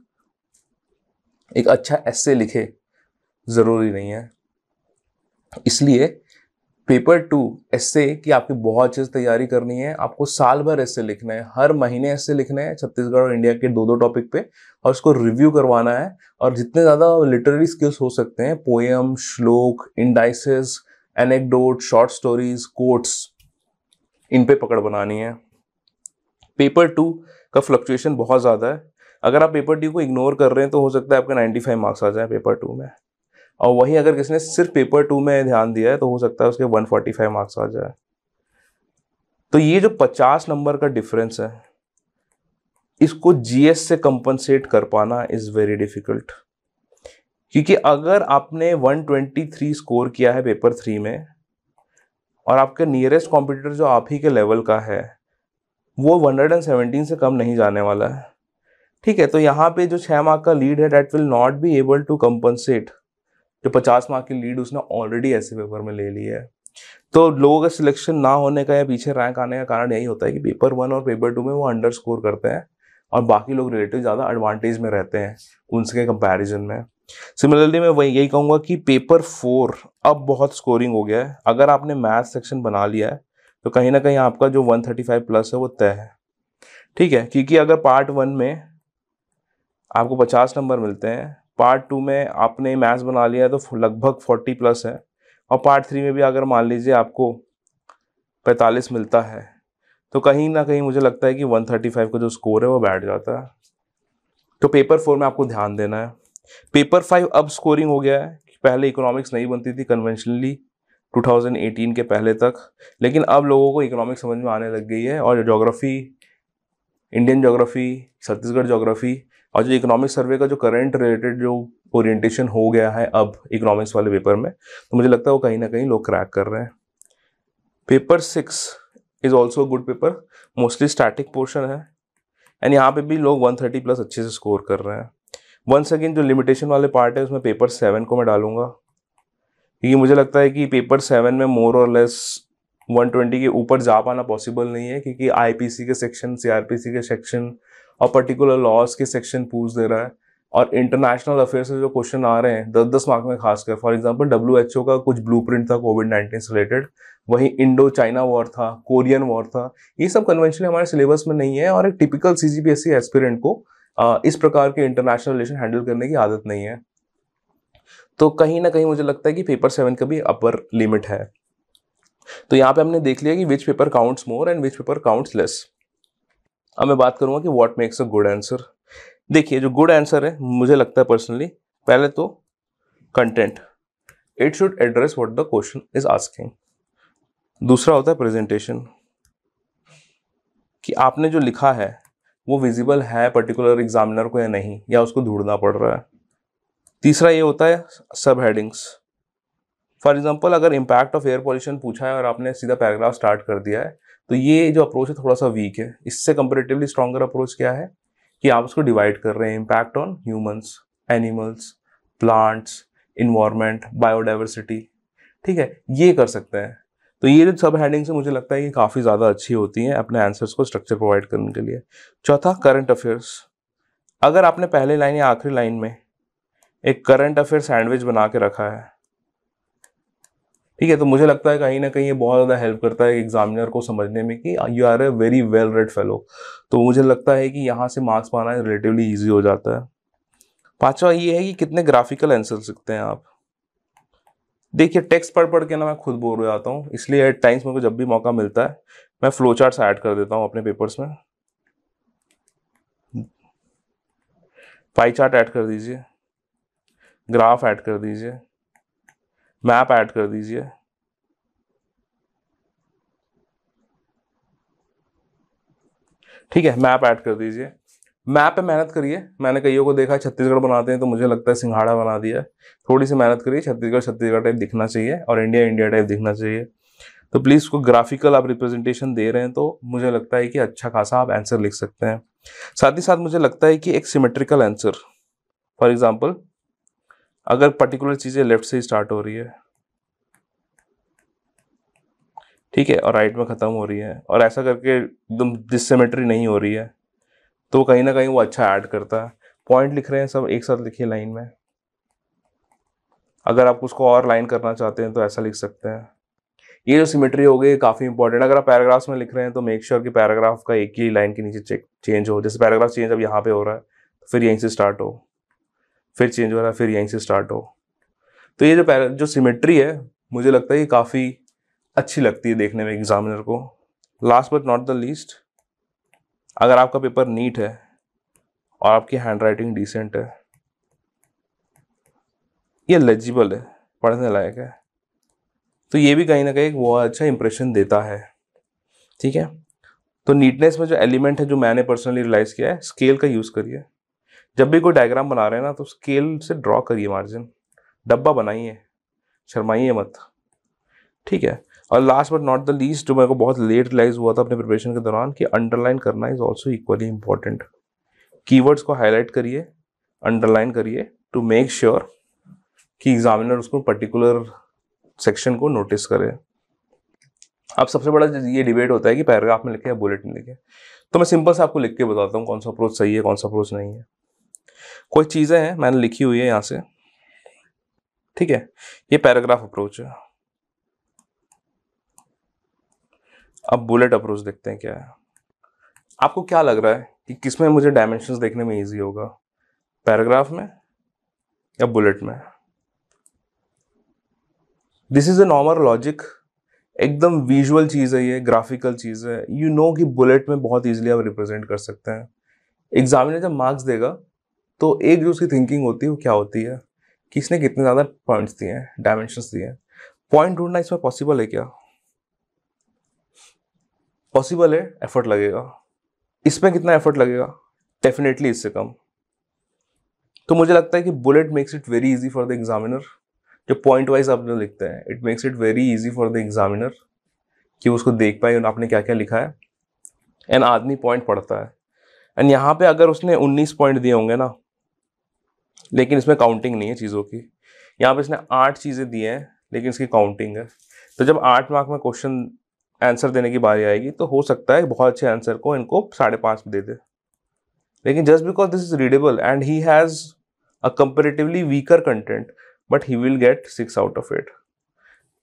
एक अच्छा एस्से लिखे ज़रूरी नहीं है इसलिए पेपर टू ऐसे की आपकी बहुत चीज़ तैयारी करनी है आपको साल भर ऐसे लिखना है हर महीने ऐसे लिखना है छत्तीसगढ़ और इंडिया के दो दो टॉपिक पे और उसको रिव्यू करवाना है और जितने ज़्यादा लिटरेरी स्किल्स हो सकते हैं पोएम श्लोक indices anecdote short stories quotes इन पे पकड़ बनानी है पेपर टू का फ्लक्चुएशन बहुत ज़्यादा है अगर आप पेपर टू को इग्नोर कर रहे हैं तो हो सकता है आपके 95 मार्क्स आ जाए पेपर टू में और वहीं अगर किसी ने सिर्फ पेपर टू में ध्यान दिया है तो हो सकता है उसके 145 मार्क्स आ जाए तो ये जो 50 नंबर का डिफरेंस है इसको जीएस से कंपनसेट कर पाना इज़ वेरी डिफिकल्ट क्योंकि अगर आपने 123 स्कोर किया है पेपर थ्री में और आपके नियरेस्ट कॉम्पिटिटर जो आप ही के लेवल का है वो 117 से कम नहीं जाने वाला है ठीक है तो यहाँ पे जो छः मार्क का लीड है that will not be able to compensate जो पचास मार्क की लीड उसने ऑलरेडी ऐसे पेपर में ले ली है तो लोगों का सिलेक्शन ना होने का या पीछे रैंक आने का कारण यही होता है कि पेपर वन और पेपर टू में वो अंडर स्कोर करते हैं और बाकी लोग रिलेटिव ज़्यादा एडवांटेज में रहते हैं उनसे कंपैरिजन में सिमिलरली मैं वही यही कहूँगा कि पेपर फोर अब बहुत स्कोरिंग हो गया है अगर आपने मैथ सेक्शन बना लिया है तो कहीं ना कहीं आपका जो 135 प्लस है वो तय है ठीक है क्योंकि अगर पार्ट वन में आपको 50 नंबर मिलते हैं पार्ट टू में आपने मैथ्स बना लिया है तो लगभग फोर्टी प्लस है और पार्ट थ्री में भी अगर मान लीजिए आपको पैंतालीस मिलता है तो कहीं ना कहीं मुझे लगता है कि वन थर्टी फाइव का जो स्कोर है वो बैठ जाता है तो पेपर फोर में आपको ध्यान देना है पेपर फाइव अब स्कोरिंग हो गया है पहले इकोनॉमिक्स नहीं बनती थी कन्वेंशनली 2018 के पहले तक लेकिन अब लोगों को इकोनॉमिक्स समझ में आने लग गई है और geography Indian geography Chhattisgarh geography और जो इकोनॉमिक सर्वे का जो करंट रिलेटेड जो ओरिएंटेशन हो गया है अब इकोनॉमिक्स वाले पेपर में तो मुझे लगता है वो कहीं ना कहीं लोग क्रैक कर रहे हैं paper six is also good paper mostly static portion है एंड यहाँ पे भी लोग 130 प्लस अच्छे से स्कोर कर रहे हैं वंस अगेन जो लिमिटेशन वाले पार्ट है उसमें पेपर सेवन को मैं डालूंगा क्योंकि मुझे लगता है कि पेपर सेवन में मोर और लेस 120 के ऊपर जा पाना पॉसिबल नहीं है क्योंकि आईपीसी के सेक्शन सीआरपीसी के सेक्शन और पर्टिकुलर लॉज के सेक्शन पूछ दे रहा है और इंटरनेशनल अफेयर से जो क्वेश्चन आ रहे हैं दस दस मार्क में खासकर for example W H O का कुछ ब्लू प्रिंट था कोविड नाइन्टीन से रिलेटेड वहीं इंडो चाइना वॉर था कोरियन वॉर था ये सब कन्वेंशन हमारे सिलेबस में नहीं है और एक टिपिकल सी जी एस्पिरेंट को इस प्रकार के इंटरनेशनल रिलेशन हैंडल करने की आदत नहीं है तो कहीं ना कहीं मुझे लगता है कि पेपर सेवन का भी अपर लिमिट है तो यहाँ पे हमने देख लिया कि which paper counts more and which paper counts less अब मैं बात करूँगा कि what makes a good answer देखिए जो गुड आंसर है मुझे लगता है पर्सनली पहले तो content it should address what the question is asking दूसरा होता है प्रेजेंटेशन कि आपने जो लिखा है वो विजिबल है पर्टिकुलर एग्जामिनर को या नहीं या उसको ढूंढना पड़ रहा है तीसरा ये होता है सब हेडिंग्स फॉर एग्जाम्पल अगर इम्पैक्ट ऑफ एयर पॉल्यूशन पूछा है और आपने सीधा पैराग्राफ स्टार्ट कर दिया है तो ये जो अप्रोच है थोड़ा सा वीक है इससे कंपेरेटिवली स्ट्रॉगर अप्रोच क्या है कि आप उसको डिवाइड कर रहे हैं impact on humans animals plants environment biodiversity ठीक है ये कर सकते हैं तो ये जो सब हैंडिंग से मुझे लगता है कि काफ़ी ज़्यादा अच्छी होती हैं अपने आंसर्स को स्ट्रक्चर प्रोवाइड करने के लिए चौथा करंट अफेयर्स अगर आपने पहले लाइन या आखिरी लाइन में एक करंट अफेयर सैंडविच बना के रखा है ठीक है तो मुझे लगता है कहीं ना कहीं ये बहुत ज़्यादा हेल्प करता है एग्जामिनर को समझने में कि you are a very well read fellow तो मुझे लगता है कि यहाँ से मार्क्स पाना रिलेटिवली ईजी हो जाता है पाँचवा ये है कि कितने ग्राफिकल आंसर सीखते हैं आप देखिए टेक्स्ट पढ़ पढ़ के ना मैं खुद बोर हो जाता हूँ इसलिए एट टाइम्स मेरे को जब भी मौका मिलता है मैं फ्लो चार्ट्स ऐड कर देता हूँ अपने पेपर्स में पाई चार्ट ऐड कर दीजिए ग्राफ ऐड कर दीजिए मैप ऐड कर दीजिए ठीक है मैप ऐड कर दीजिए मैप पे मेहनत करिए मैंने कईयों को देखा छत्तीसगढ़ बनाते हैं तो मुझे लगता है सिंघाड़ा बना दिया थोड़ी सी मेहनत करिए छत्तीसगढ़ छत्तीसगढ़ टाइप दिखना चाहिए और इंडिया इंडिया टाइप दिखना चाहिए तो प्लीज़ उसको ग्राफिकल आप रिप्रेजेंटेशन दे रहे हैं तो मुझे लगता है कि अच्छा खासा आप आंसर लिख सकते हैं साथ ही साथ मुझे लगता है कि एक सिमेट्रिकल आंसर फॉर एग्जाम्पल अगर पर्टिकुलर चीज़ें लेफ्ट से स्टार्ट हो रही है ठीक है और राइट में ख़त्म हो रही है और ऐसा करके एकदम डिसमेट्री नहीं हो रही है तो कहीं ना कहीं वो अच्छा ऐड करता है पॉइंट लिख रहे हैं सब एक साथ लिखिए लाइन में अगर आप उसको और लाइन करना चाहते हैं तो ऐसा लिख सकते हैं ये जो सिमेट्री हो गई काफ़ी इंपॉर्टेंट अगर आप पैराग्राफ्स में लिख रहे हैं तो मेक श्योर sure कि पैराग्राफ का एक ही लाइन के नीचे चेंज हो जैसे पैराग्राफ चेंज अब यहाँ पे हो रहा है तो फिर यहीं से स्टार्ट हो फिर चेंज हो रहा है फिर यहीं से स्टार्ट हो तो ये जो पैर जो सिमेट्री है मुझे लगता है ये काफ़ी अच्छी लगती है देखने में एग्जामिनर को last but not the least अगर आपका पेपर नीट है और आपकी हैंड राइटिंग डिसेंट है ये लेजिबल है पढ़ने लायक है तो ये भी कहीं ना कहीं एक बहुत अच्छा इंप्रेशन देता है ठीक है तो नीटनेस में जो एलिमेंट है जो मैंने पर्सनली रियलाइज़ किया है स्केल का यूज़ करिए जब भी कोई डायग्राम बना रहे हैं ना तो स्केल से ड्रॉ करिए मार्जिन डब्बा बनाइए शर्माइए मत ठीक है और last but not the least जो मेरे को बहुत लेट रिलाइज हुआ था अपने प्रिपरेशन के दौरान कि अंडरलाइन करना is also equally important keywords को हाईलाइट करिए अंडरलाइन करिए टू मेक श्योर कि एग्जामिनर उसको पर्टिकुलर सेक्शन को नोटिस करे अब सबसे बड़ा ये डिबेट होता है कि पैराग्राफ में लिखे या बुलेट में लिखे तो मैं सिंपल से आपको लिख के बताता हूँ कौन सा अप्रोच सही है कौन सा अप्रोच नहीं है कोई चीज़ें हैं मैंने लिखी हुई है यहाँ से ठीक है ये पैराग्राफ अप्रोच है अब बुलेट अप्रोच देखते हैं क्या है आपको क्या लग रहा है कि किसमें मुझे डायमेंशंस देखने में इजी होगा पैराग्राफ में या बुलेट में this is a normal logic एकदम विजुअल चीज़ है ये ग्राफिकल चीज़ है यू you नो know कि बुलेट में बहुत इजीली आप रिप्रेजेंट कर सकते हैं एग्जामिनर जब मार्क्स देगा तो एक जो उसकी थिंकिंग होती है वो क्या होती है कि इसने कितने ज़्यादा पॉइंट्स दिए हैं डायमेंशन दिए हैं पॉइंट ढूंढना इसमें पॉसिबल है क्या पॉसिबल है एफर्ट लगेगा इसमें कितना एफर्ट लगेगा डेफिनेटली इससे कम तो मुझे लगता है कि bullet makes it very easy for the examiner जो पॉइंट वाइज आपने लिखते हैं it makes it very easy for the examiner कि उसको देख पाए आपने क्या क्या लिखा है एंड आदमी पॉइंट पढ़ता है एंड यहाँ पे अगर उसने 19 पॉइंट दिए होंगे ना लेकिन इसमें काउंटिंग नहीं है चीज़ों की यहाँ पे इसने आठ चीज़ें दी हैं लेकिन इसकी काउंटिंग है तो जब आठ मार्क में क्वेश्चन आंसर देने की बारी आएगी तो हो सकता है बहुत अच्छे आंसर को इनको साढ़े पाँच में दे दे लेकिन just because this is readable and he has a comparatively weaker content but he will get six out of eight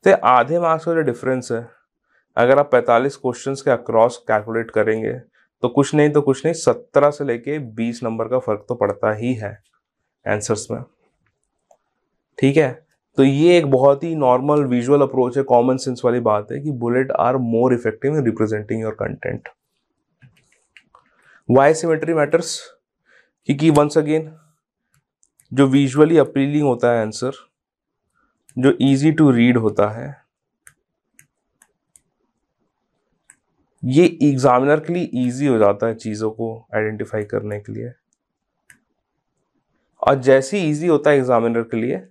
तो आधे मार्क्स का जो डिफरेंस है अगर आप 45 क्वेश्चंस के अक्रॉस कैलकुलेट करेंगे तो कुछ नहीं तो कुछ नहीं 17 से लेके 20 नंबर का फर्क तो पड़ता ही है आंसर्स में ठीक है तो ये एक बहुत ही नॉर्मल विजुअल अप्रोच है कॉमन सेंस वाली बात है कि bullet are more effective in representing your content why symmetry matters क्योंकि वंस अगेन जो विजुअली अपीलिंग होता है आंसर जो इजी टू रीड होता है ये एग्जामिनर के लिए इजी हो जाता है चीज़ों को आइडेंटिफाई करने के लिए और जैसे ही ईजी होता है एग्जामिनर के लिए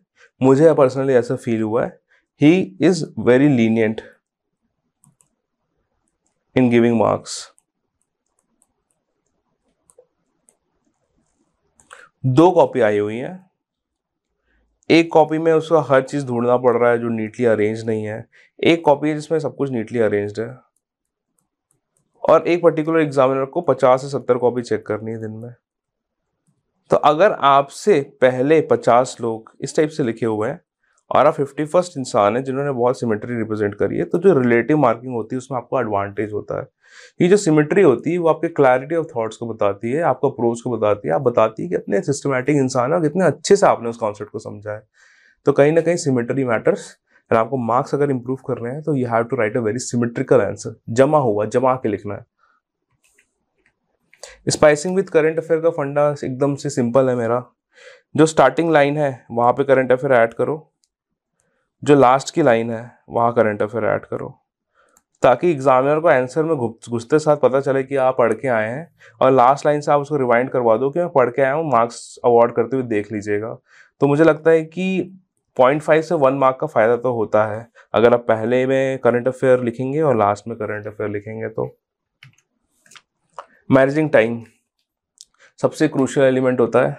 मुझे पर्सनली ऐसा फील हुआ है he is very lenient in giving marks दो कॉपी आई हुई हैं एक कॉपी में उसका हर चीज़ ढूंढना पड़ रहा है जो नीटली अरेंज नहीं है एक कॉपी है जिसमें सब कुछ नीटली अरेंज्ड है और एक पर्टिकुलर एग्जामिनर को 50 से 70 कॉपी चेक करनी है दिन में तो अगर आपसे पहले पचास लोग इस टाइप से लिखे हुए हैं और आप फिफ्टी फर्स्ट इंसान है जिन्होंने बहुत सिमेट्री रिप्रेजेंट करी है तो जो रिलेटिव मार्किंग होती है उसमें आपको एडवांटेज होता है ये जो सिमेट्री होती है वो आपके क्लैरिटी ऑफ थॉट्स को बताती है आपको अप्रोच को बताती है आप बताती है कि अपने सिस्टमेटिक इंसान है और कितने अच्छे से आपने उस कॉन्सेप्ट को समझा है तो कहीं ना कहीं सिमेट्री मैटर्स और आपको मार्क्स अगर इंप्रूव रहे हैं तो you have to write a very symmetrical answer जमा हुआ जमा के लिखना है स्पाइसिंग विद करंट अफेयर का फंडा एकदम से सिंपल है मेरा जो स्टार्टिंग लाइन है वहाँ पे करंट अफेयर ऐड करो जो लास्ट की लाइन है वहाँ करंट अफेयर ऐड करो ताकि एग्जामिनर को आंसर में घुसते साथ पता चले कि आप पढ़ के आए हैं और लास्ट लाइन से आप उसको रिवाइंड करवा दो कि मैं पढ़ के आया हूँ मार्क्स अवॉर्ड करते हुए देख लीजिएगा तो मुझे लगता है कि पॉइंट फाइव से वन मार्क का फ़ायदा तो होता है अगर आप पहले में करंट अफेयर लिखेंगे और लास्ट में करंट अफेयर लिखेंगे तो मैनेजिंग टाइम सबसे क्रूशल एलिमेंट होता है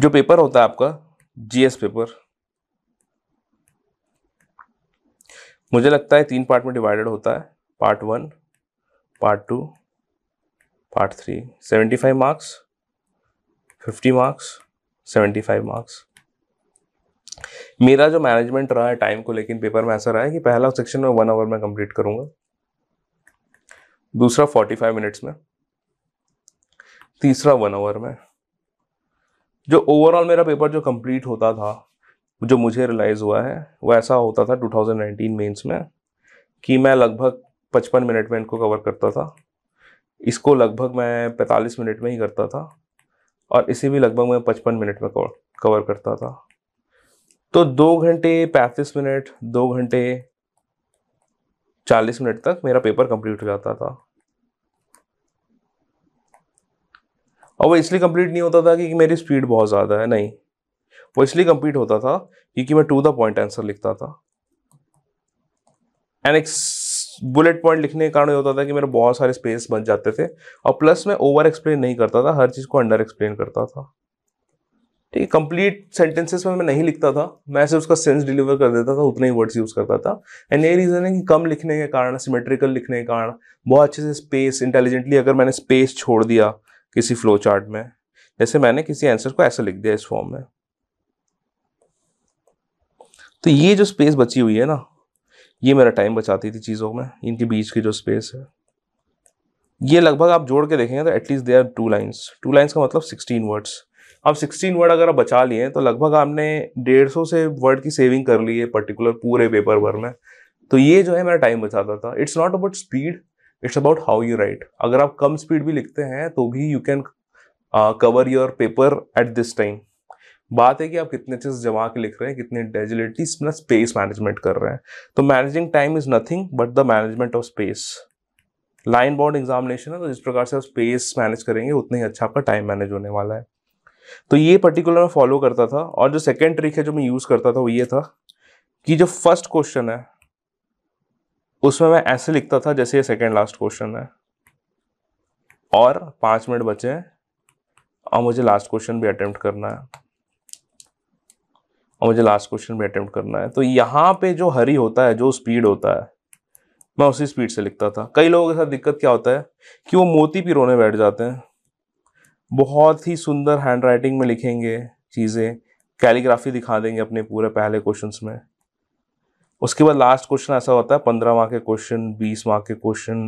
जो पेपर होता है आपका जीएस पेपर मुझे लगता है तीन पार्ट में डिवाइडेड होता है part one part two part three seventy five marks fifty marks seventy five marks मेरा जो मैनेजमेंट रहा है टाइम को लेकिन पेपर में ऐसा रहा है कि पहला सेक्शन में वन आवर में कंप्लीट करूँगा दूसरा फोर्टी फाइव मिनट्स में तीसरा वन आवर में जो ओवरऑल मेरा पेपर जो कंप्लीट होता था जो मुझे रियलाइज़ हुआ है वो ऐसा होता था 2019 मेंस में कि मैं लगभग 55 मिनट में इनको कवर करता था इसको लगभग मैं 45 मिनट में ही करता था और इसे भी लगभग मैं 55 मिनट में कवर करता था तो दो घंटे पैंतीस मिनट दो घंटे चालीस मिनट तक मेरा पेपर कंप्लीट हो जाता था और वो इसलिए कंप्लीट नहीं होता था कि, मेरी स्पीड बहुत ज़्यादा है नहीं वो इसलिए कंप्लीट होता था क्योंकि मैं टू द पॉइंट आंसर लिखता था एंड एक बुलेट पॉइंट लिखने के कारण होता था कि मेरे बहुत सारे स्पेस बच जाते थे और प्लस मैं ओवर एक्सप्लेन नहीं करता था हर चीज़ को अंडर एक्सप्लेन करता था ठीक है कंप्लीट सेंटेंसेस में मैं नहीं लिखता था मैं ऐसे उसका सेंस डिलीवर कर देता था उतने ही वर्ड्स यूज़ करता था एंड ये रीज़न है कि कम लिखने के कारण सिमेट्रिकल लिखने के कारण बहुत अच्छे से स्पेस इंटेलिजेंटली अगर मैंने स्पेस छोड़ दिया किसी फ्लो चार्ट में जैसे मैंने किसी आंसर को ऐसा लिख दिया इस फॉर्म में तो ये जो स्पेस बची हुई है ना ये मेरा टाइम बचाती थी चीज़ों में इनके बीच की जो स्पेस है ये लगभग आप जोड़ के देखेंगे तो at least they are two lines two lines का मतलब सिक्सटीन वर्ड्स अब सिक्सटीन वर्ड अगर आप बचा लिए तो लगभग आपने डेढ़ सौ से वर्ड की सेविंग कर ली है पर्टिकुलर पूरे पेपर भर में तो ये जो है मेरा टाइम बचाता था it's not about speed it's about how you write अगर आप कम स्पीड भी लिखते हैं तो भी you can cover your paper at this time बात है कि आप कितने अच्छे से जमा के लिख रहे हैं कितने डेजिलिटी प्लस स्पेस मैनेजमेंट कर रहे हैं तो managing time is nothing but the management of space line bound examination है तो जिस प्रकार से आप स्पेस मैनेज करेंगे उतना ही अच्छा आपका टाइम मैनेज होने वाला है तो ये पर्टिकुलर मैं फॉलो करता था और जो सेकेंड ट्रिक है जो मैं यूज़ करता था वो ये था कि जो फर्स्ट क्वेश्चन है उसमें मैं ऐसे लिखता था जैसे ये सेकेंड लास्ट क्वेश्चन है और पाँच मिनट बचे हैं और मुझे लास्ट क्वेश्चन भी अटेम्प्ट करना है और मुझे लास्ट क्वेश्चन भी अटेम्प्ट करना है तो यहाँ पे जो हरी होता है जो स्पीड होता है मैं उसी स्पीड से लिखता था कई लोगों के साथ दिक्कत क्या होता है कि वो मोती पी रोने बैठ जाते हैं बहुत ही सुंदर हैंड राइटिंग में लिखेंगे चीज़ें कैलीग्राफी दिखा देंगे अपने पूरे पहले क्वेश्चन में उसके बाद लास्ट क्वेश्चन ऐसा होता है पंद्रह मार्क के क्वेश्चन बीस मार्क के क्वेश्चन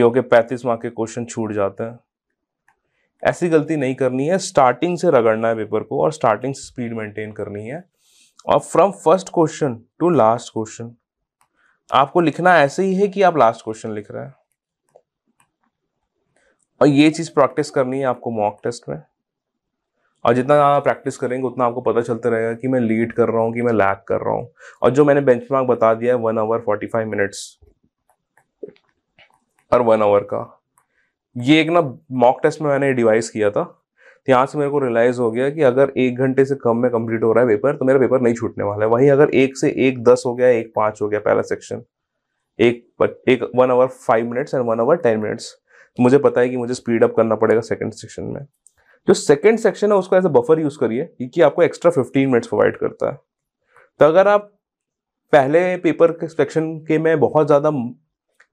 हो के पैंतीस मार्क के क्वेश्चन छूट जाते हैं ऐसी गलती नहीं करनी है स्टार्टिंग से रगड़ना है पेपर को और स्टार्टिंग से स्पीड मेंटेन करनी है और from first question to last question आपको लिखना ऐसे ही है कि आप लास्ट क्वेश्चन लिख रहे हैं और ये चीज़ प्रैक्टिस करनी है आपको मॉक टेस्ट में और जितना प्रैक्टिस करेंगे उतना आपको पता चलता रहेगा कि मैं लीड कर रहा हूँ कि मैं लैक कर रहा हूँ और जो मैंने बेंच बता दिया है one hour forty five minutes और वन आवर का ये एक ना मॉक टेस्ट में मैंने डिवाइस किया था तो यहाँ से मेरे को रियलाइज हो गया कि अगर एक घंटे से कम में कंप्लीट हो रहा है पेपर तो मेरा पेपर नहीं छूटने वाला है वहीं अगर एक से एक दस हो गया एक पाँच हो गया पहला सेक्शन एक एक one hour five minutes and one hour ten minutes मुझे पता है कि मुझे स्पीड अप करना पड़ेगा सेकंड सेक्शन में जो सेकेंड सेक्शन है उसको एज अ बफर यूज करिए क्योंकि आपको एक्स्ट्रा फिफ्टीन मिनट्स प्रोवाइड करता है तो अगर आप पहले पेपर के सेक्शन के में बहुत ज़्यादा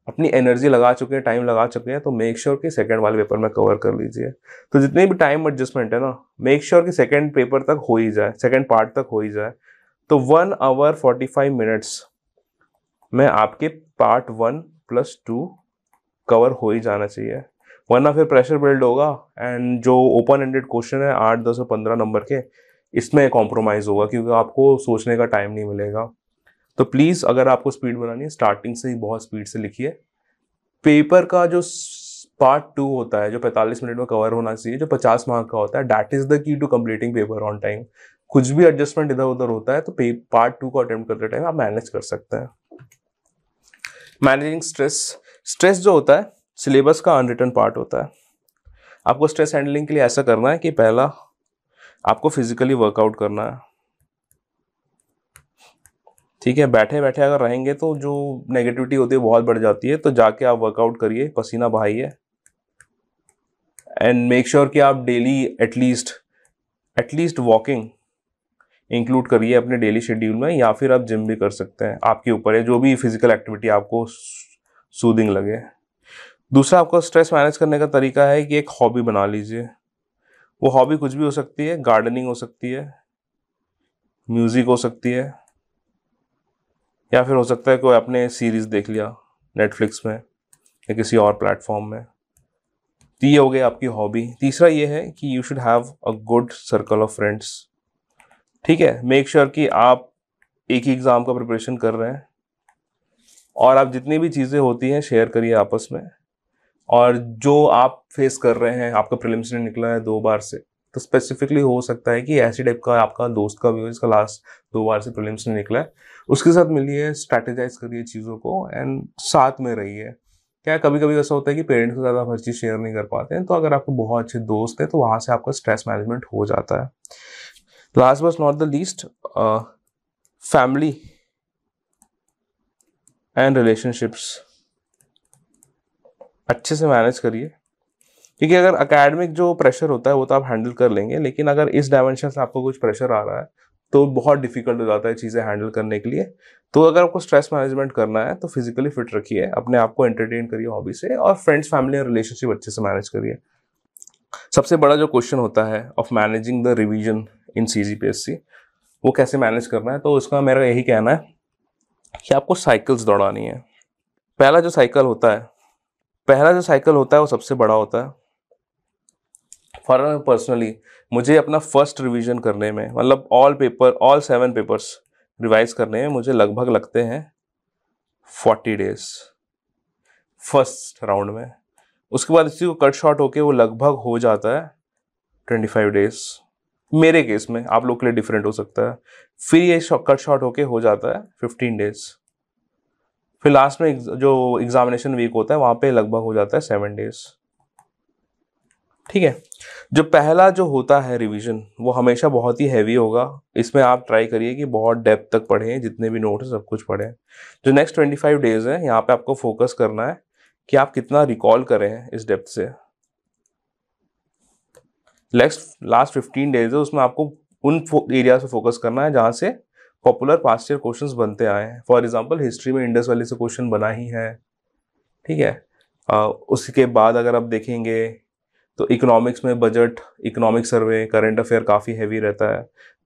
अपनी एनर्जी लगा चुके हैं टाइम लगा चुके हैं तो मेक श्योर sure कि सेकंड वाले पेपर में कवर कर लीजिए तो जितने भी टाइम एडजस्टमेंट है ना मेक श्योर sure कि सेकंड पेपर तक हो ही जाए सेकंड पार्ट तक हो ही जाए तो one hour forty five minutes में आपके part one plus two cover हो ही जाना चाहिए वरना फिर प्रेशर बिल्ड होगा एंड जो ओपन एंडेड क्वेश्चन है आठ दस और पंद्रह नंबर के इसमें कॉम्प्रोमाइज़ होगा क्योंकि आपको सोचने का टाइम नहीं मिलेगा तो प्लीज़ अगर आपको स्पीड बनानी है स्टार्टिंग से ही बहुत स्पीड से लिखिए पेपर का जो पार्ट टू होता है जो 45 मिनट में कवर होना चाहिए जो 50 मार्क का होता है that is the key to completing paper on time कुछ भी एडजस्टमेंट इधर उधर होता है तो पार्ट टू को अटेम्प्ट करते टाइम आप मैनेज कर सकते हैं मैनेजिंग स्ट्रेस स्ट्रेस जो होता है सिलेबस का अनरिटर्न पार्ट होता है आपको स्ट्रेस हैंडलिंग के लिए ऐसा करना है कि पहला आपको फिजिकली वर्कआउट करना है ठीक है बैठे बैठे अगर रहेंगे तो जो नेगेटिविटी होती है बहुत बढ़ जाती है तो जाके आप वर्कआउट करिए पसीना बहाइए एंड मेक श्योर कि आप daily at least at least walking include करिए अपने डेली शेड्यूल में या फिर आप जिम भी कर सकते हैं आपके ऊपर है जो भी फिजिकल एक्टिविटी आपको सूदिंग लगे दूसरा आपका स्ट्रेस मैनेज करने का तरीका है कि एक हॉबी बना लीजिए वो हॉबी कुछ भी हो सकती है गार्डनिंग हो सकती है म्यूज़िक हो सकती है या फिर हो सकता है कोई आपने सीरीज़ देख लिया नेटफ्लिक्स में या किसी और प्लेटफॉर्म में तो ये हो गया आपकी हॉबी तीसरा ये है कि you should have a good circle of friends ठीक है मेक श्योर sure कि आप एक ही एग्ज़ाम का प्रिपरेशन कर रहे हैं और आप जितनी भी चीज़ें होती हैं शेयर करिए आपस में और जो आप फेस कर रहे हैं आपका प्रिलिम्स ने निकला है दो बार से तो स्पेसिफिकली हो सकता है कि ऐसी टाइप का आपका दोस्त का व्यू इसका लास्ट दो बार से प्रिलिम्स ने निकला है उसके साथ मिलिए स्ट्रेटेजाइज करिए चीज़ों को एंड साथ में रहिए क्या कभी कभी ऐसा होता है कि पेरेंट्स के साथ आप हर चीज़ शेयर नहीं कर पाते हैं तो अगर आपको बहुत अच्छे दोस्त हैं तो वहाँ से आपका स्ट्रेस मैनेजमेंट हो जाता है last but not the least family and relationships अच्छे से मैनेज करिए क्योंकि अगर अकेडमिक जो प्रेशर होता है वो तो आप हैंडल कर लेंगे लेकिन अगर इस डायमेंशन से आपको कुछ प्रेशर आ रहा है तो बहुत डिफिकल्ट हो जाता है चीज़ें हैंडल करने के लिए तो अगर आपको स्ट्रेस मैनेजमेंट करना है तो फिजिकली फिट रखिए अपने आप को एंटरटेन करिए हॉबी से और फ्रेंड्स फैमिली और रिलेशनशिप अच्छे से मैनेज करिए सबसे बड़ा जो क्वेश्चन होता है of managing the revision in C G P S C वो कैसे मैनेज करना है तो उसका मेरा यही कहना है कि आपको साइकिल्स दौड़ानी है पहला जो साइकिल होता है पहला जो साइकिल होता है वो सबसे बड़ा होता है फॉर पर्सनली मुझे अपना फर्स्ट रिवीजन करने में मतलब all paper all seven papers revise करने में मुझे लगभग लगते हैं फोर्टी डेज फर्स्ट राउंड में उसके बाद इसी को कट शॉर्ट होके वो लगभग हो जाता है ट्वेंटी फाइव डेज मेरे केस में आप लोग के लिए डिफरेंट हो सकता है फिर ये कट शॉर्ट होके हो जाता है फिफ्टीन डेज फिर लास्ट में जो एग्जामिनेशन वीक होता है वहाँ पे लगभग हो जाता है सेवन डेज ठीक है जो पहला जो होता है रिवीजन वो हमेशा बहुत ही हैवी होगा इसमें आप ट्राई करिए कि बहुत डेप्थ तक पढ़ें जितने भी नोट हैं सब कुछ पढ़ें जो नेक्स्ट ट्वेंटी फाइव डेज है यहाँ पे आपको फोकस करना है कि आप कितना रिकॉल करें इस डेप्थ से नेक्स्ट लास्ट फिफ्टीन डेज है उसमें आपको उन एरियाज पे फोकस करना है जहाँ से पॉपुलर पास्ट ईयर क्वेश्चन बनते आए हैं फॉर एग्जाम्पल हिस्ट्री में इंडस वैली से क्वेश्चन बना ही है ठीक है आ, उसके बाद अगर आप देखेंगे तो इकोनॉमिक्स में budget economic survey current affair काफ़ी हैवी रहता है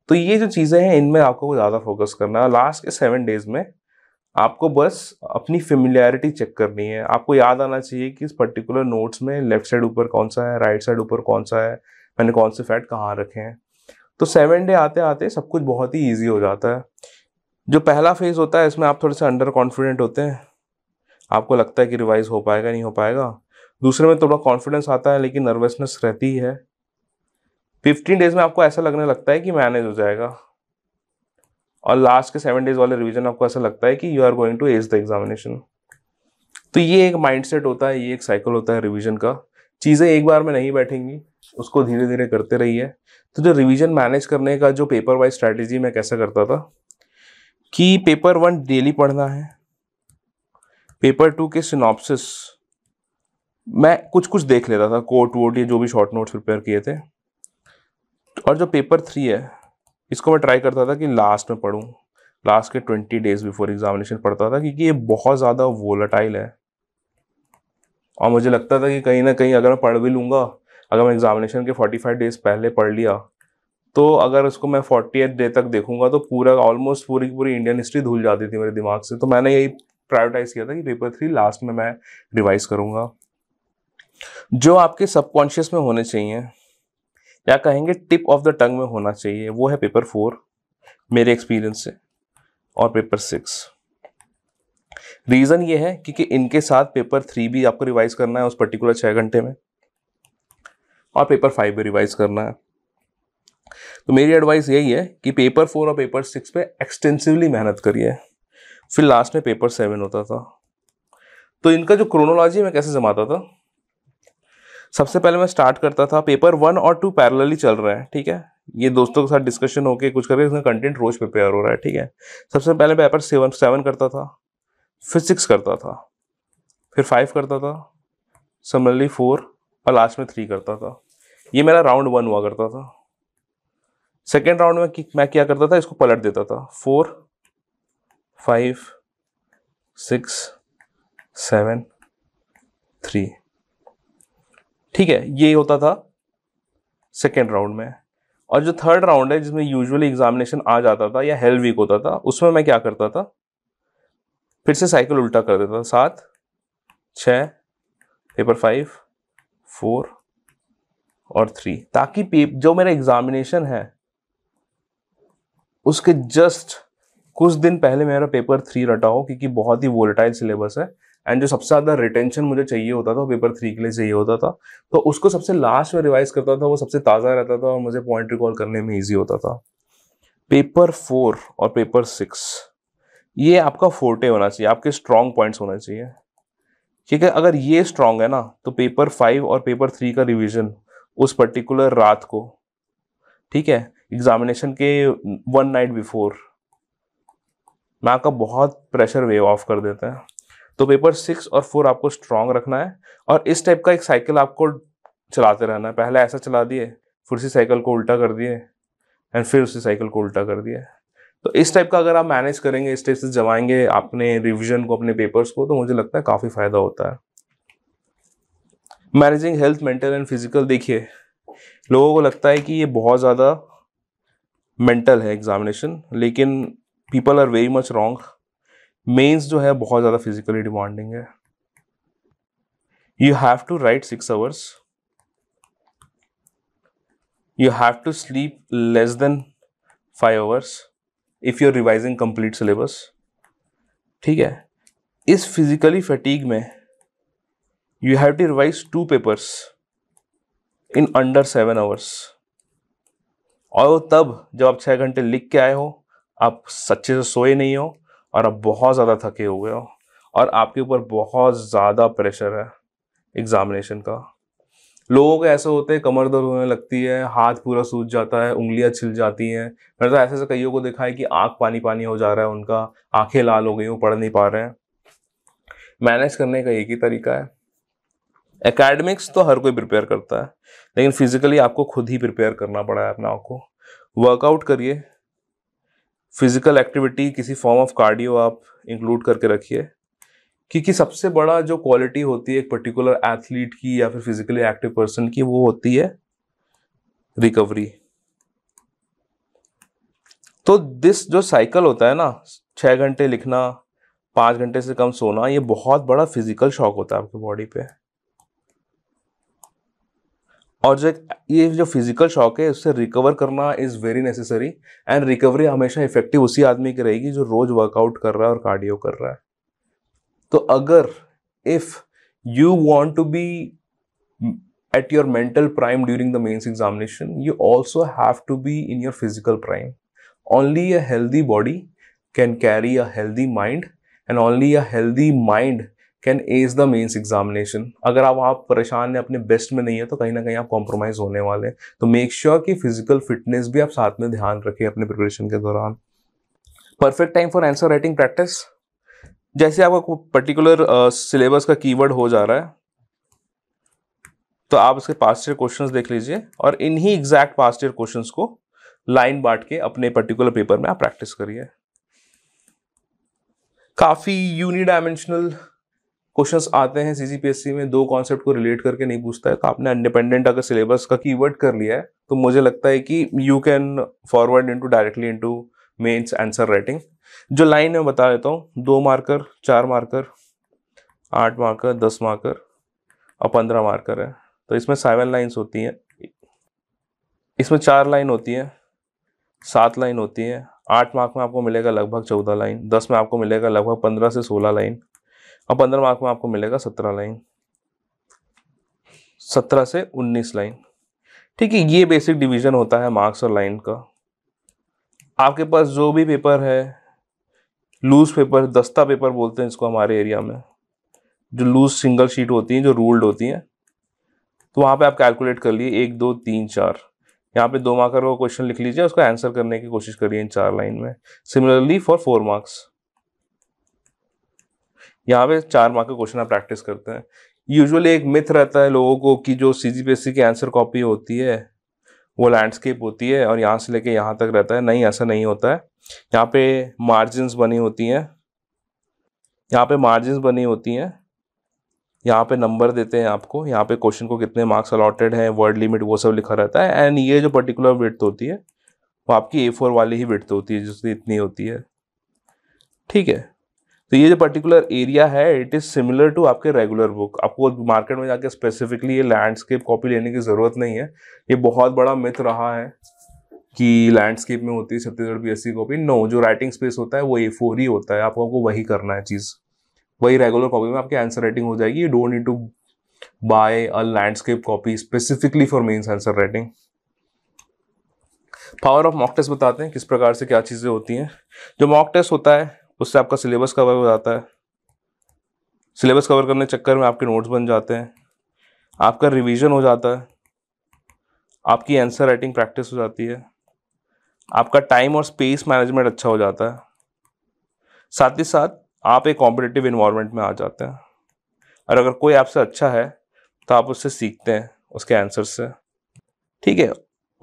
तो ये जो चीज़ें हैं इनमें आपको ज़्यादा फोकस करना है लास्ट के सेवन डेज में आपको बस अपनी फेमिलियरिटी चेक करनी है आपको याद आना चाहिए कि इस पर्टिकुलर नोट्स में लेफ्ट साइड ऊपर कौन सा है राइट साइड ऊपर कौन सा है मैंने कौन से फैट कहाँ रखे हैं तो सेवन डे आते आते सब कुछ बहुत ही ईजी हो जाता है जो पहला फेज होता है इसमें आप थोड़े से अंडर कॉन्फिडेंट होते हैं आपको लगता है कि रिवाइज हो पाएगा नहीं हो पाएगा दूसरे में थोड़ा कॉन्फिडेंस आता है लेकिन नर्वसनेस रहती है फिफ्टीन डेज में आपको ऐसा लगने लगता है कि मैनेज हो जाएगा और लास्ट के सेवन डेज वाले रिवीजन आपको ऐसा लगता है कि you are going to ace the examination तो ये एक माइंड होता है ये एक साइकिल होता है रिविजन का चीज़ें एक बार में नहीं बैठेंगी उसको धीरे धीरे करते रहिए तो जो रिवीजन मैनेज करने का जो पेपर वाइज स्ट्रैटेजी मैं कैसा करता था कि पेपर वन डेली पढ़ना है पेपर टू के सिनॉप्सिस मैं कुछ कुछ देख लेता था कोट वोट या जो भी शॉर्ट नोट्स प्रिपेयर किए थे और जो पेपर थ्री है इसको मैं ट्राई करता था कि लास्ट में पढ़ूँ लास्ट के ट्वेंटी डेज बिफोर एग्जामिनेशन पढ़ता था क्योंकि ये बहुत ज़्यादा वोलाटाइल है और मुझे लगता था कि कहीं ना कहीं अगर मैं पढ़ भी लूँगा अगर मैं एग्जामिनेशन के 45 डेज पहले पढ़ लिया तो अगर उसको मैं फोर्टी डे तक देखूंगा तो पूरा ऑलमोस्ट पूरी की पूरी इंडियन हिस्ट्री धुल जाती थी मेरे दिमाग से तो मैंने यही प्रायोरिटाइज किया था कि पेपर थ्री लास्ट में मैं रिवाइज करूँगा जो आपके सबकॉन्शियस में होने चाहिए या कहेंगे टिप ऑफ द टंग में होना चाहिए वो है पेपर फोर मेरे एक्सपीरियंस से और पेपर सिक्स रीज़न ये है क्योंकि इनके साथ पेपर थ्री भी आपको रिवाइज करना है उस पर्टिकुलर छः घंटे में और पेपर फाइव भी रिवाइज करना है तो मेरी एडवाइस यही है कि पेपर फोर और पेपर सिक्स पे एक्सटेंसिवली मेहनत करिए फिर लास्ट में पेपर सेवन होता था तो इनका जो क्रोनोलॉजी मैं कैसे जमाता था सबसे पहले मैं स्टार्ट करता था पेपर वन और टू पैरेलली चल रहे हैं ठीक है ये दोस्तों के साथ डिस्कशन होके कुछ करके उसका कंटेंट रोज प्रिपेयर हो रहा है ठीक है सबसे पहले पेपर सेवन सेवन करता था फिर सिक्स करता था फिर फाइव करता था समरली फोर और लास्ट में थ्री करता था ये मेरा राउंड वन हुआ करता था सेकेंड राउंड में मैं क्या करता था इसको पलट देता था four five six seven three ठीक है ये होता था सेकेंड राउंड में और जो थर्ड राउंड है जिसमें यूजुअली एग्जामिनेशन आ जाता था या हेल वीक होता था उसमें मैं क्या करता था फिर से साइकिल उल्टा कर देता था सात छः पेपर फाइव फोर और थ्री ताकि जो मेरा एग्जामिनेशन है उसके जस्ट कुछ दिन पहले मेरा पेपर थ्री रटा हो क्योंकि बहुत ही वोलेटाइल सिलेबस है एंड जो सबसे ज़्यादा रिटेंशन मुझे चाहिए होता था वो पेपर थ्री के लिए चाहिए होता था तो उसको सबसे लास्ट में रिवाइज करता था वो सबसे ताज़ा रहता था और मुझे पॉइंट रिकॉल करने में ईजी होता था पेपर फोर और पेपर सिक्स ये आपका फोर्टे होना चाहिए आपके स्ट्रॉन्ग पॉइंट्स होना चाहिए ठीक है अगर ये स्ट्रांग है ना तो पेपर फाइव और पेपर थ्री का रिविजन उस पर्टिकुलर रात को ठीक है एग्जामिनेशन के वन नाइट बिफोर मैं आपका बहुत प्रेशर वेव ऑफ कर देता है तो पेपर सिक्स और फोर आपको स्ट्रांग रखना है और इस टाइप का एक साइकिल आपको चलाते रहना है पहले ऐसा चला दिए फिर उसी साइकिल को उल्टा कर दिए एंड फिर उसी साइकिल को उल्टा कर दिए तो इस टाइप का अगर आप मैनेज करेंगे इस टाइप से जमाएंगे अपने रिविजन को अपने पेपर्स को तो मुझे लगता है काफ़ी फ़ायदा होता है managing health mental and physical देखिए लोगों को लगता है कि ये बहुत ज़्यादा मेंटल है एग्जामिनेशन लेकिन people are very much wrong mains जो है बहुत ज़्यादा फिजिकली डिमांडिंग है you have to write six hours you have to sleep less than five hours if you are revising complete syllabus ठीक है इस फिजिकली फटीग में you have to revise two papers in under seven hours और वो तब जब आप छः घंटे लिख के आए हो आप सच्चे से सोए नहीं हो और आप बहुत ज़्यादा थके हुए हो और आपके ऊपर बहुत ज़्यादा प्रेशर है एग्ज़ामिनेशन का लोगों के ऐसे होते हैं कमर दर्द होने लगती है हाथ पूरा सूज जाता है उंगलियां छिल जाती हैं मैंने तो ऐसे ऐसे कईयों को देखा है कि आँख पानी पानी हो जा रहा है उनका आंखें लाल हो गई वो पढ़ नहीं पा रहे हैं मैनेज करने का एक ही तरीका है एकेडमिक्स तो हर कोई प्रिपेयर करता है लेकिन फिजिकली आपको खुद ही प्रिपेयर करना पड़ा है अपने आप को वर्कआउट करिए फिजिकल एक्टिविटी किसी फॉर्म ऑफ कार्डियो आप इंक्लूड करके रखिए क्योंकि सबसे बड़ा जो क्वालिटी होती है एक पर्टिकुलर एथलीट की या फिर फिजिकली एक्टिव पर्सन की वो होती है रिकवरी तो दिस जो साइकिल होता है ना छः घंटे लिखना पाँच घंटे से कम सोना ये बहुत बड़ा फिजिकल शॉक होता है आपके बॉडी पे और जो ये जो फिजिकल शॉक है उससे रिकवर करना is very necessary and recovery हमेशा इफेक्टिव उसी आदमी की रहेगी जो रोज़ वर्कआउट कर रहा है और कार्डियो कर रहा है तो अगर if you want to be at your mental prime during the mains examination you also have to be in your physical prime only a healthy body can carry a healthy mind and only a healthy mind can ace the mains examination अगर आप आप परेशान हैं अपने best में नहीं है तो कहीं ना कहीं आप कॉम्प्रोमाइज होने वाले हैं तो मेक श्योर sure कि फिजिकल फिटनेस भी आप साथ में ध्यान रखें अपने प्रिपरेशन के दौरान perfect time for answer writing practice जैसे आपका पर्टिकुलर सिलेबस का कीवर्ड हो जा रहा है तो आप उसके पास्ट ईयर क्वेश्चंस देख लीजिए और इन्हीं एग्जैक्ट पास्ट ईयर क्वेश्चंस को लाइन बांट के अपने पर्टिकुलर पेपर में आप प्रैक्टिस करिए काफ़ी यूनिडायमेंशनल क्वेश्चंस आते हैं सीजीपीएससी में दो कॉन्सेप्ट को रिलेट करके नहीं पूछता है तो आपने इंडिपेंडेंट अगर सिलेबस का कीवर्ड कर लिया है तो मुझे लगता है कि you can forward into directly into mains answer writing जो लाइन है बता देता हूँ दो मार्कर चार मार्कर आठ मार्कर दस मार्कर और पंद्रह मार्कर है तो इसमें सेवन लाइन्स होती हैं इसमें चार लाइन होती है सात लाइन होती है आठ मार्क में आपको मिलेगा लगभग चौदह लाइन दस में आपको मिलेगा लगभग पंद्रह से सोलह लाइन और पंद्रह मार्क में आपको मिलेगा सत्रह लाइन सत्रह से उन्नीस लाइन ठीक है ये बेसिक डिवीजन होता है मार्क्स और लाइन का आपके पास जो भी पेपर है लूज पेपर दस्ता पेपर बोलते हैं इसको हमारे एरिया में जो लूज सिंगल शीट होती हैं जो रूल्ड होती हैं तो वहाँ पे आप कैलकुलेट कर लिए एक दो तीन चार यहाँ पे दो मार्कर का क्वेश्चन लिख लीजिए उसका आंसर करने की कोशिश करिए इन चार लाइन में सिमिलरली फॉर फोर मार्क्स यहाँ पे चार मार्क का क्वेश्चन आप प्रैक्टिस करते हैं यूजुअली एक मिथ रहता है लोगों को कि जो सी जी की आंसर कॉपी होती है वो लैंडस्केप होती है और यहाँ से लेके यहाँ तक रहता है नहीं ऐसा नहीं होता है यहाँ पे मार्जिन बनी होती हैं यहाँ पे मार्जिन बनी होती हैं यहाँ पे नंबर देते हैं आपको यहाँ पे क्वेश्चन को कितने मार्क्स अलॉटेड हैं वर्ड लिमिट वो सब लिखा रहता है एंड ये जो पर्टिकुलर विड्थ होती है वो आपकी ए फोर वाली ही विड्थ होती है जिसकी इतनी होती है ठीक है तो ये जो पर्टिकुलर एरिया है इट इज़ सिमिलर टू आपके रेगुलर बुक आपको मार्केट में जाके स्पेसिफिकली ये लैंडस्केप कॉपी लेने की ज़रूरत नहीं है ये बहुत बड़ा मिथ रहा है कि लैंडस्केप में होती है Chhattisgarh B S C copy no जो राइटिंग स्पेस होता है वो ए फोर ही होता है आपको आपको वही करना है चीज़ वही रेगुलर कॉपी में आपकी आंसर राइटिंग हो जाएगी you don't need to buy a landscape copy specifically for mains answer writing power of mock test बताते हैं किस प्रकार से क्या चीज़ें होती हैं जो मॉक टेस्ट होता है उससे आपका सिलेबस कवर हो जाता है सिलेबस कवर करने चक्कर में आपके नोट्स बन जाते हैं आपका रिवीजन हो जाता है आपकी आंसर राइटिंग प्रैक्टिस हो जाती है आपका टाइम और स्पेस मैनेजमेंट अच्छा हो जाता है साथ ही साथ आप एक कॉम्पिटेटिव इन्वायरमेंट में आ जाते हैं और अगर कोई आपसे अच्छा है तो आप उससे सीखते हैं उसके आंसर से ठीक है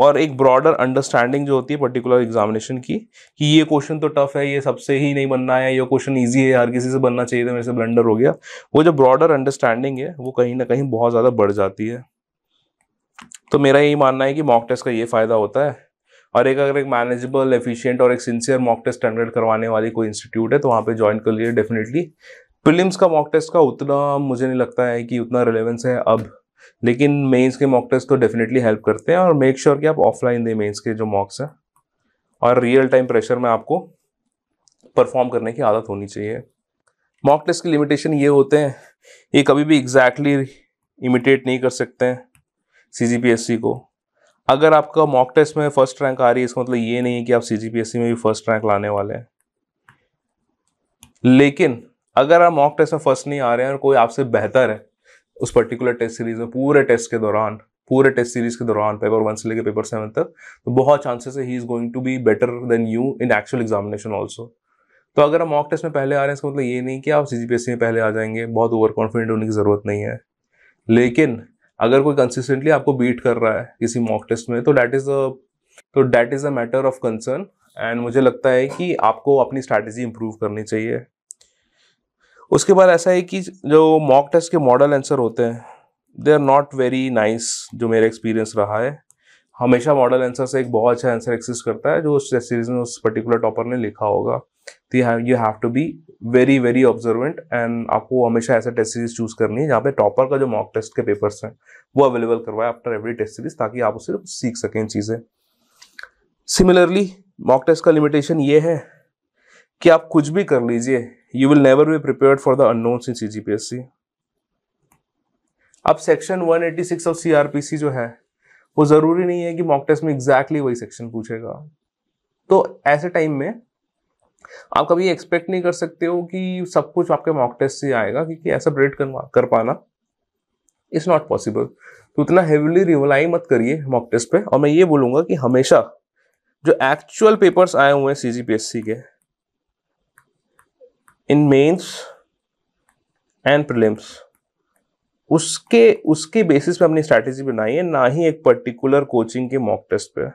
और एक ब्रॉडर अंडरस्टैंडिंग जो होती है पर्टिकुलर एग्जामिनेशन की कि ये क्वेश्चन तो टफ है ये सबसे ही नहीं बनना है ये क्वेश्चन ईजी है हर किसी से बनना चाहिए था मेरे से ब्लंडर हो गया वो जो ब्रॉडर अंडरस्टैंडिंग है वो कहीं ना कहीं बहुत ज़्यादा बढ़ जाती है तो मेरा यही मानना है कि मॉक टेस्ट का ये फ़ायदा होता है और एक अगर एक मैनेजेबल एफिशिएंट और एक सिंसियर मॉक टेस्ट कंडक्ट करवाने वाली कोई इंस्टीट्यूट है तो वहाँ पे ज्वाइन कर लिए डेफिनेटली प्रिलिम्स का मॉक टेस्ट का उतना मुझे नहीं लगता है कि उतना रिलेवेंस है अब लेकिन मेंस के मॉक टेस्ट तो डेफिनेटली हेल्प करते हैं और मेक श्योर sure कि आप ऑफलाइन दें मेन्स के जो मॉक्स हैं और रियल टाइम प्रेशर में आपको परफॉर्म करने की आदत होनी चाहिए मॉक टेस्ट के लिमिटेशन ये होते हैं ये कभी भी एग्जैक्टली exactly इमिटेट नहीं कर सकते हैं सी को अगर आपका मॉक टेस्ट में फर्स्ट रैंक आ रही है इसका मतलब ये नहीं है कि आप सी में भी फर्स्ट रैंक लाने वाले हैं लेकिन अगर आप मॉक टेस्ट में फर्स्ट नहीं आ रहे हैं और कोई आपसे बेहतर है उस पर्टिकुलर टेस्ट सीरीज में पूरे टेस्ट के दौरान पूरे टेस्ट सीरीज के दौरान पेपर वन से लेकर पेपर सेवन तक तो बहुत चांसेस है he is going to be better than you in actual examination also तो अगर आप मॉक टेस्ट में पहले आ रहे हैं इसका मतलब ये नहीं कि आप सी में पहले आ जाएंगे बहुत ओवर कॉन्फिडेंट होने की ज़रूरत नहीं है लेकिन अगर कोई कंसिस्टेंटली आपको बीट कर रहा है किसी मॉक टेस्ट में तो डैट इज़ अ तो that is a matter of concern and मुझे लगता है कि आपको अपनी स्ट्रैटेजी इम्प्रूव करनी चाहिए उसके बाद ऐसा है कि जो मॉक टेस्ट के मॉडल आंसर होते हैं they are not very nice जो मेरा एक्सपीरियंस रहा है हमेशा मॉडल आंसर से एक बहुत अच्छा आंसर एक्सिस्ट करता है जो उस सीरीज में उस पर्टिकुलर टॉपर ने लिखा होगा तो you you have to be very very observant and आपको हमेशा ऐसा टेस्ट सीरीज चूज करनी है जहाँ पे टॉपर का जो मॉक टेस्ट के पेपर्स हैं वो अवेलेबल करवाए आफ्टर एवरी टेस्ट सीरीज ताकि आप उससे सीख सकें चीज़ें सिमिलरली मॉक टेस्ट का लिमिटेशन ये है कि आप कुछ भी कर लीजिए you will never be prepare for the unknowns in C G P S C अब section 186 of C R P C जो है वो ज़रूरी नहीं है कि मॉक टेस्ट में एग्जैक्टली exactly वही सेक्शन पूछेगा तो ऐसे टाइम में आप कभी एक्सपेक्ट नहीं कर सकते हो कि सब कुछ आपके मॉक टेस्ट से आएगा क्योंकि ऐसा ब्रेड कर पाना इज़ नॉट पॉसिबल तो उतना हेवीली रिवलाई मत करिए मॉक टेस्ट पे और मैं ये बोलूंगा कि हमेशा जो एक्चुअल पेपर्स आए हुए हैं सी के इन मेंस एंड प्रिलिम्स उसके उसके बेसिस पे हमने स्ट्रैटेजी बनाई है ना ही एक पर्टिकुलर कोचिंग के मॉक टेस्ट पे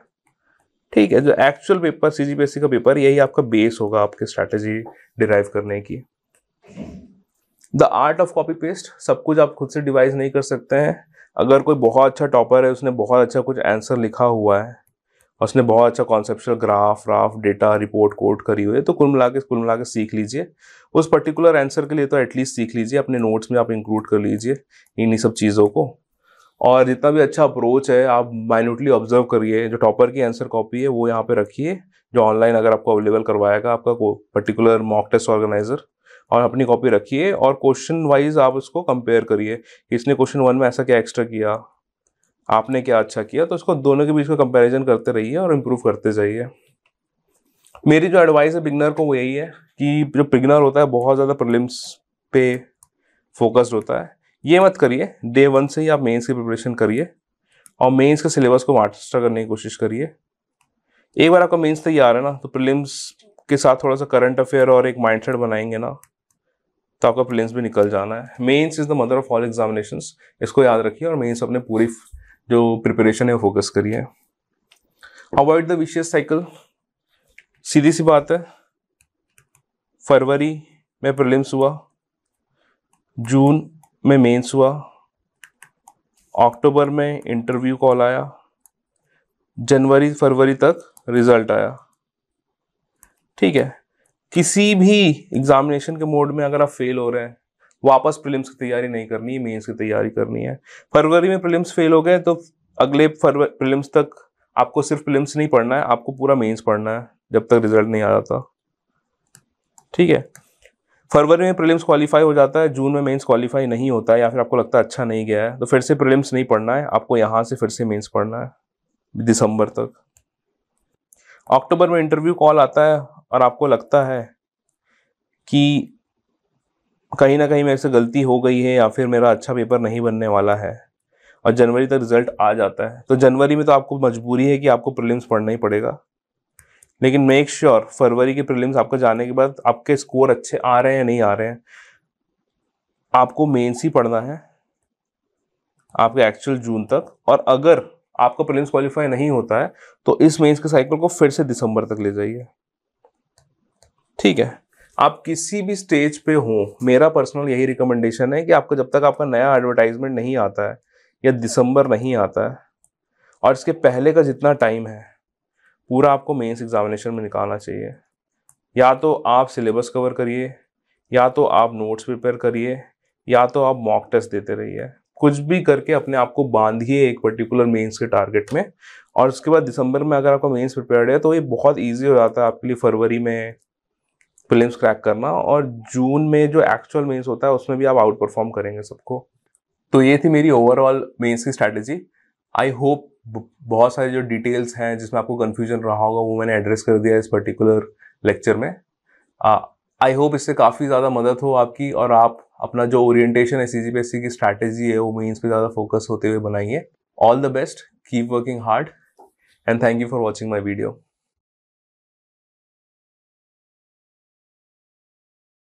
ठीक है जो एक्चुअल पेपर सीजीपीएससी का पेपर यही आपका बेस होगा आपके स्ट्रैटेजी डिराइव करने की the art of copy paste सब कुछ आप खुद से डिवाइस नहीं कर सकते हैं अगर कोई बहुत अच्छा टॉपर है उसने बहुत अच्छा कुछ आंसर लिखा हुआ है उसने बहुत अच्छा कॉन्सेप्चुअल ग्राफ राफ डेटा रिपोर्ट कोड करी हुई है तो कुल मिला के कुल मिला के सीख लीजिए उस पर्टिकुलर आंसर के लिए तो एटलीस्ट सीख लीजिए अपने नोट्स में आप इंक्लूड कर लीजिए इन्हीं सब चीज़ों को और जितना भी अच्छा अप्रोच है आप माइन्यूटली ऑब्जर्व करिए जो टॉपर की आंसर कॉपी है वो यहाँ पे रखिए जो ऑनलाइन अगर आपको अवेलेबल करवाएगा आपका को पर्टिकुलर मॉक टेस्ट ऑर्गेनाइजर और अपनी कॉपी रखिए और क्वेश्चन वाइज आप उसको कंपेयर करिए इसने क्वेश्चन वन में ऐसा क्या एक्स्ट्रा किया आपने क्या अच्छा किया तो उसको दोनों के बीच में कंपेरिजन करते रहिए और इम्प्रूव करते जाइए मेरी जो एडवाइस है बिगनर को वो यही है कि जो बिगनर होता है बहुत ज़्यादा प्रॉब्लम्स पे फोकस्ड होता है ये मत करिए डे वन से ही आप मेंस की प्रिपरेशन करिए और मेंस के सिलेबस को मास्टर करने की कोशिश करिए एक बार आपका मेंस तैयार है ना तो प्रीलिम्स के साथ थोड़ा सा करंट अफेयर और एक माइंडसेट बनाएंगे ना तो आपका प्रीलिम्स भी निकल जाना है mains is the mother of all examination इसको याद रखिए और मेन्स अपने पूरी जो प्रिपरेशन है वो फोकस करिए अवॉइड द विशियस साइकिल सीधी सी बात है फरवरी में प्रीलिम्स हुआ जून में मेंस हुआ अक्टूबर में इंटरव्यू कॉल आया जनवरी फरवरी तक रिजल्ट आया ठीक है किसी भी एग्जामिनेशन के मोड में अगर आप फेल हो रहे हैं वापस प्रीलिम्स की तैयारी नहीं करनी है मेंस की तैयारी करनी है फरवरी में प्रीलिम्स फेल हो गए तो अगले फरवरी प्रीलिम्स तक आपको सिर्फ प्रीलिम्स नहीं पढ़ना है आपको पूरा मेंस पढ़ना है जब तक रिजल्ट नहीं आ जाता ठीक है फरवरी में प्रीलिम्स क्वालिफाई हो जाता है जून में मेंस क्वालिफाई नहीं होता है या फिर आपको लगता है अच्छा नहीं गया है तो फिर से प्रीलिम्स नहीं पढ़ना है आपको यहाँ से फिर से मेंस पढ़ना है दिसंबर तक अक्टूबर में इंटरव्यू कॉल आता है और आपको लगता है कि कहीं ना कहीं मेरे से गलती हो गई है या फिर मेरा अच्छा पेपर नहीं बनने वाला है और जनवरी तक रिजल्ट आ जाता है तो जनवरी में तो आपको मजबूरी है कि आपको प्रीलिम्स पढ़ना ही पड़ेगा लेकिन मेक श्योर sure, फरवरी के प्रीलिम्स आपका जाने के बाद आपके स्कोर अच्छे आ रहे हैं या नहीं आ रहे हैं आपको मेन्स ही पढ़ना है आपके एक्चुअल जून तक और अगर आपका प्रीलिम्स क्वालिफाई नहीं होता है तो इस मेंस के साइकिल को फिर से दिसंबर तक ले जाइए ठीक है आप किसी भी स्टेज पे हो मेरा पर्सनल यही रिकमेंडेशन है कि आपका जब तक आपका नया एडवर्टाइजमेंट नहीं आता है या दिसंबर नहीं आता है और इसके पहले का जितना टाइम है पूरा आपको मेंस एग्जामिनेशन में निकालना चाहिए या तो आप सिलेबस कवर करिए या तो आप नोट्स प्रिपेयर करिए या तो आप मॉक टेस्ट देते रहिए कुछ भी करके अपने आप को बांधिए एक पर्टिकुलर मेंस के टारगेट में और उसके बाद दिसंबर में अगर आपका मेंस प्रिपेयर्ड है तो ये बहुत इजी हो जाता है आपके लिए फरवरी में फिल्म्स क्रैक करना और जून में जो एक्चुअल मेंस होता है उसमें भी आप आउट परफॉर्म करेंगे सबको तो ये थी मेरी ओवरऑल मेंस की स्ट्रैटेजी आई होप बहुत सारे जो डिटेल्स हैं जिसमें आपको कन्फ्यूजन रहा होगा वो मैंने एड्रेस कर दिया इस पर्टिकुलर लेक्चर में आई होप इससे काफ़ी ज़्यादा मदद हो आपकी और आप अपना जो ओरिएंटेशन है सी की स्ट्रैटेजी है वो मीन्स पे ज़्यादा फोकस होते हुए बनाइए all the best keep working hard and thank you for watching my video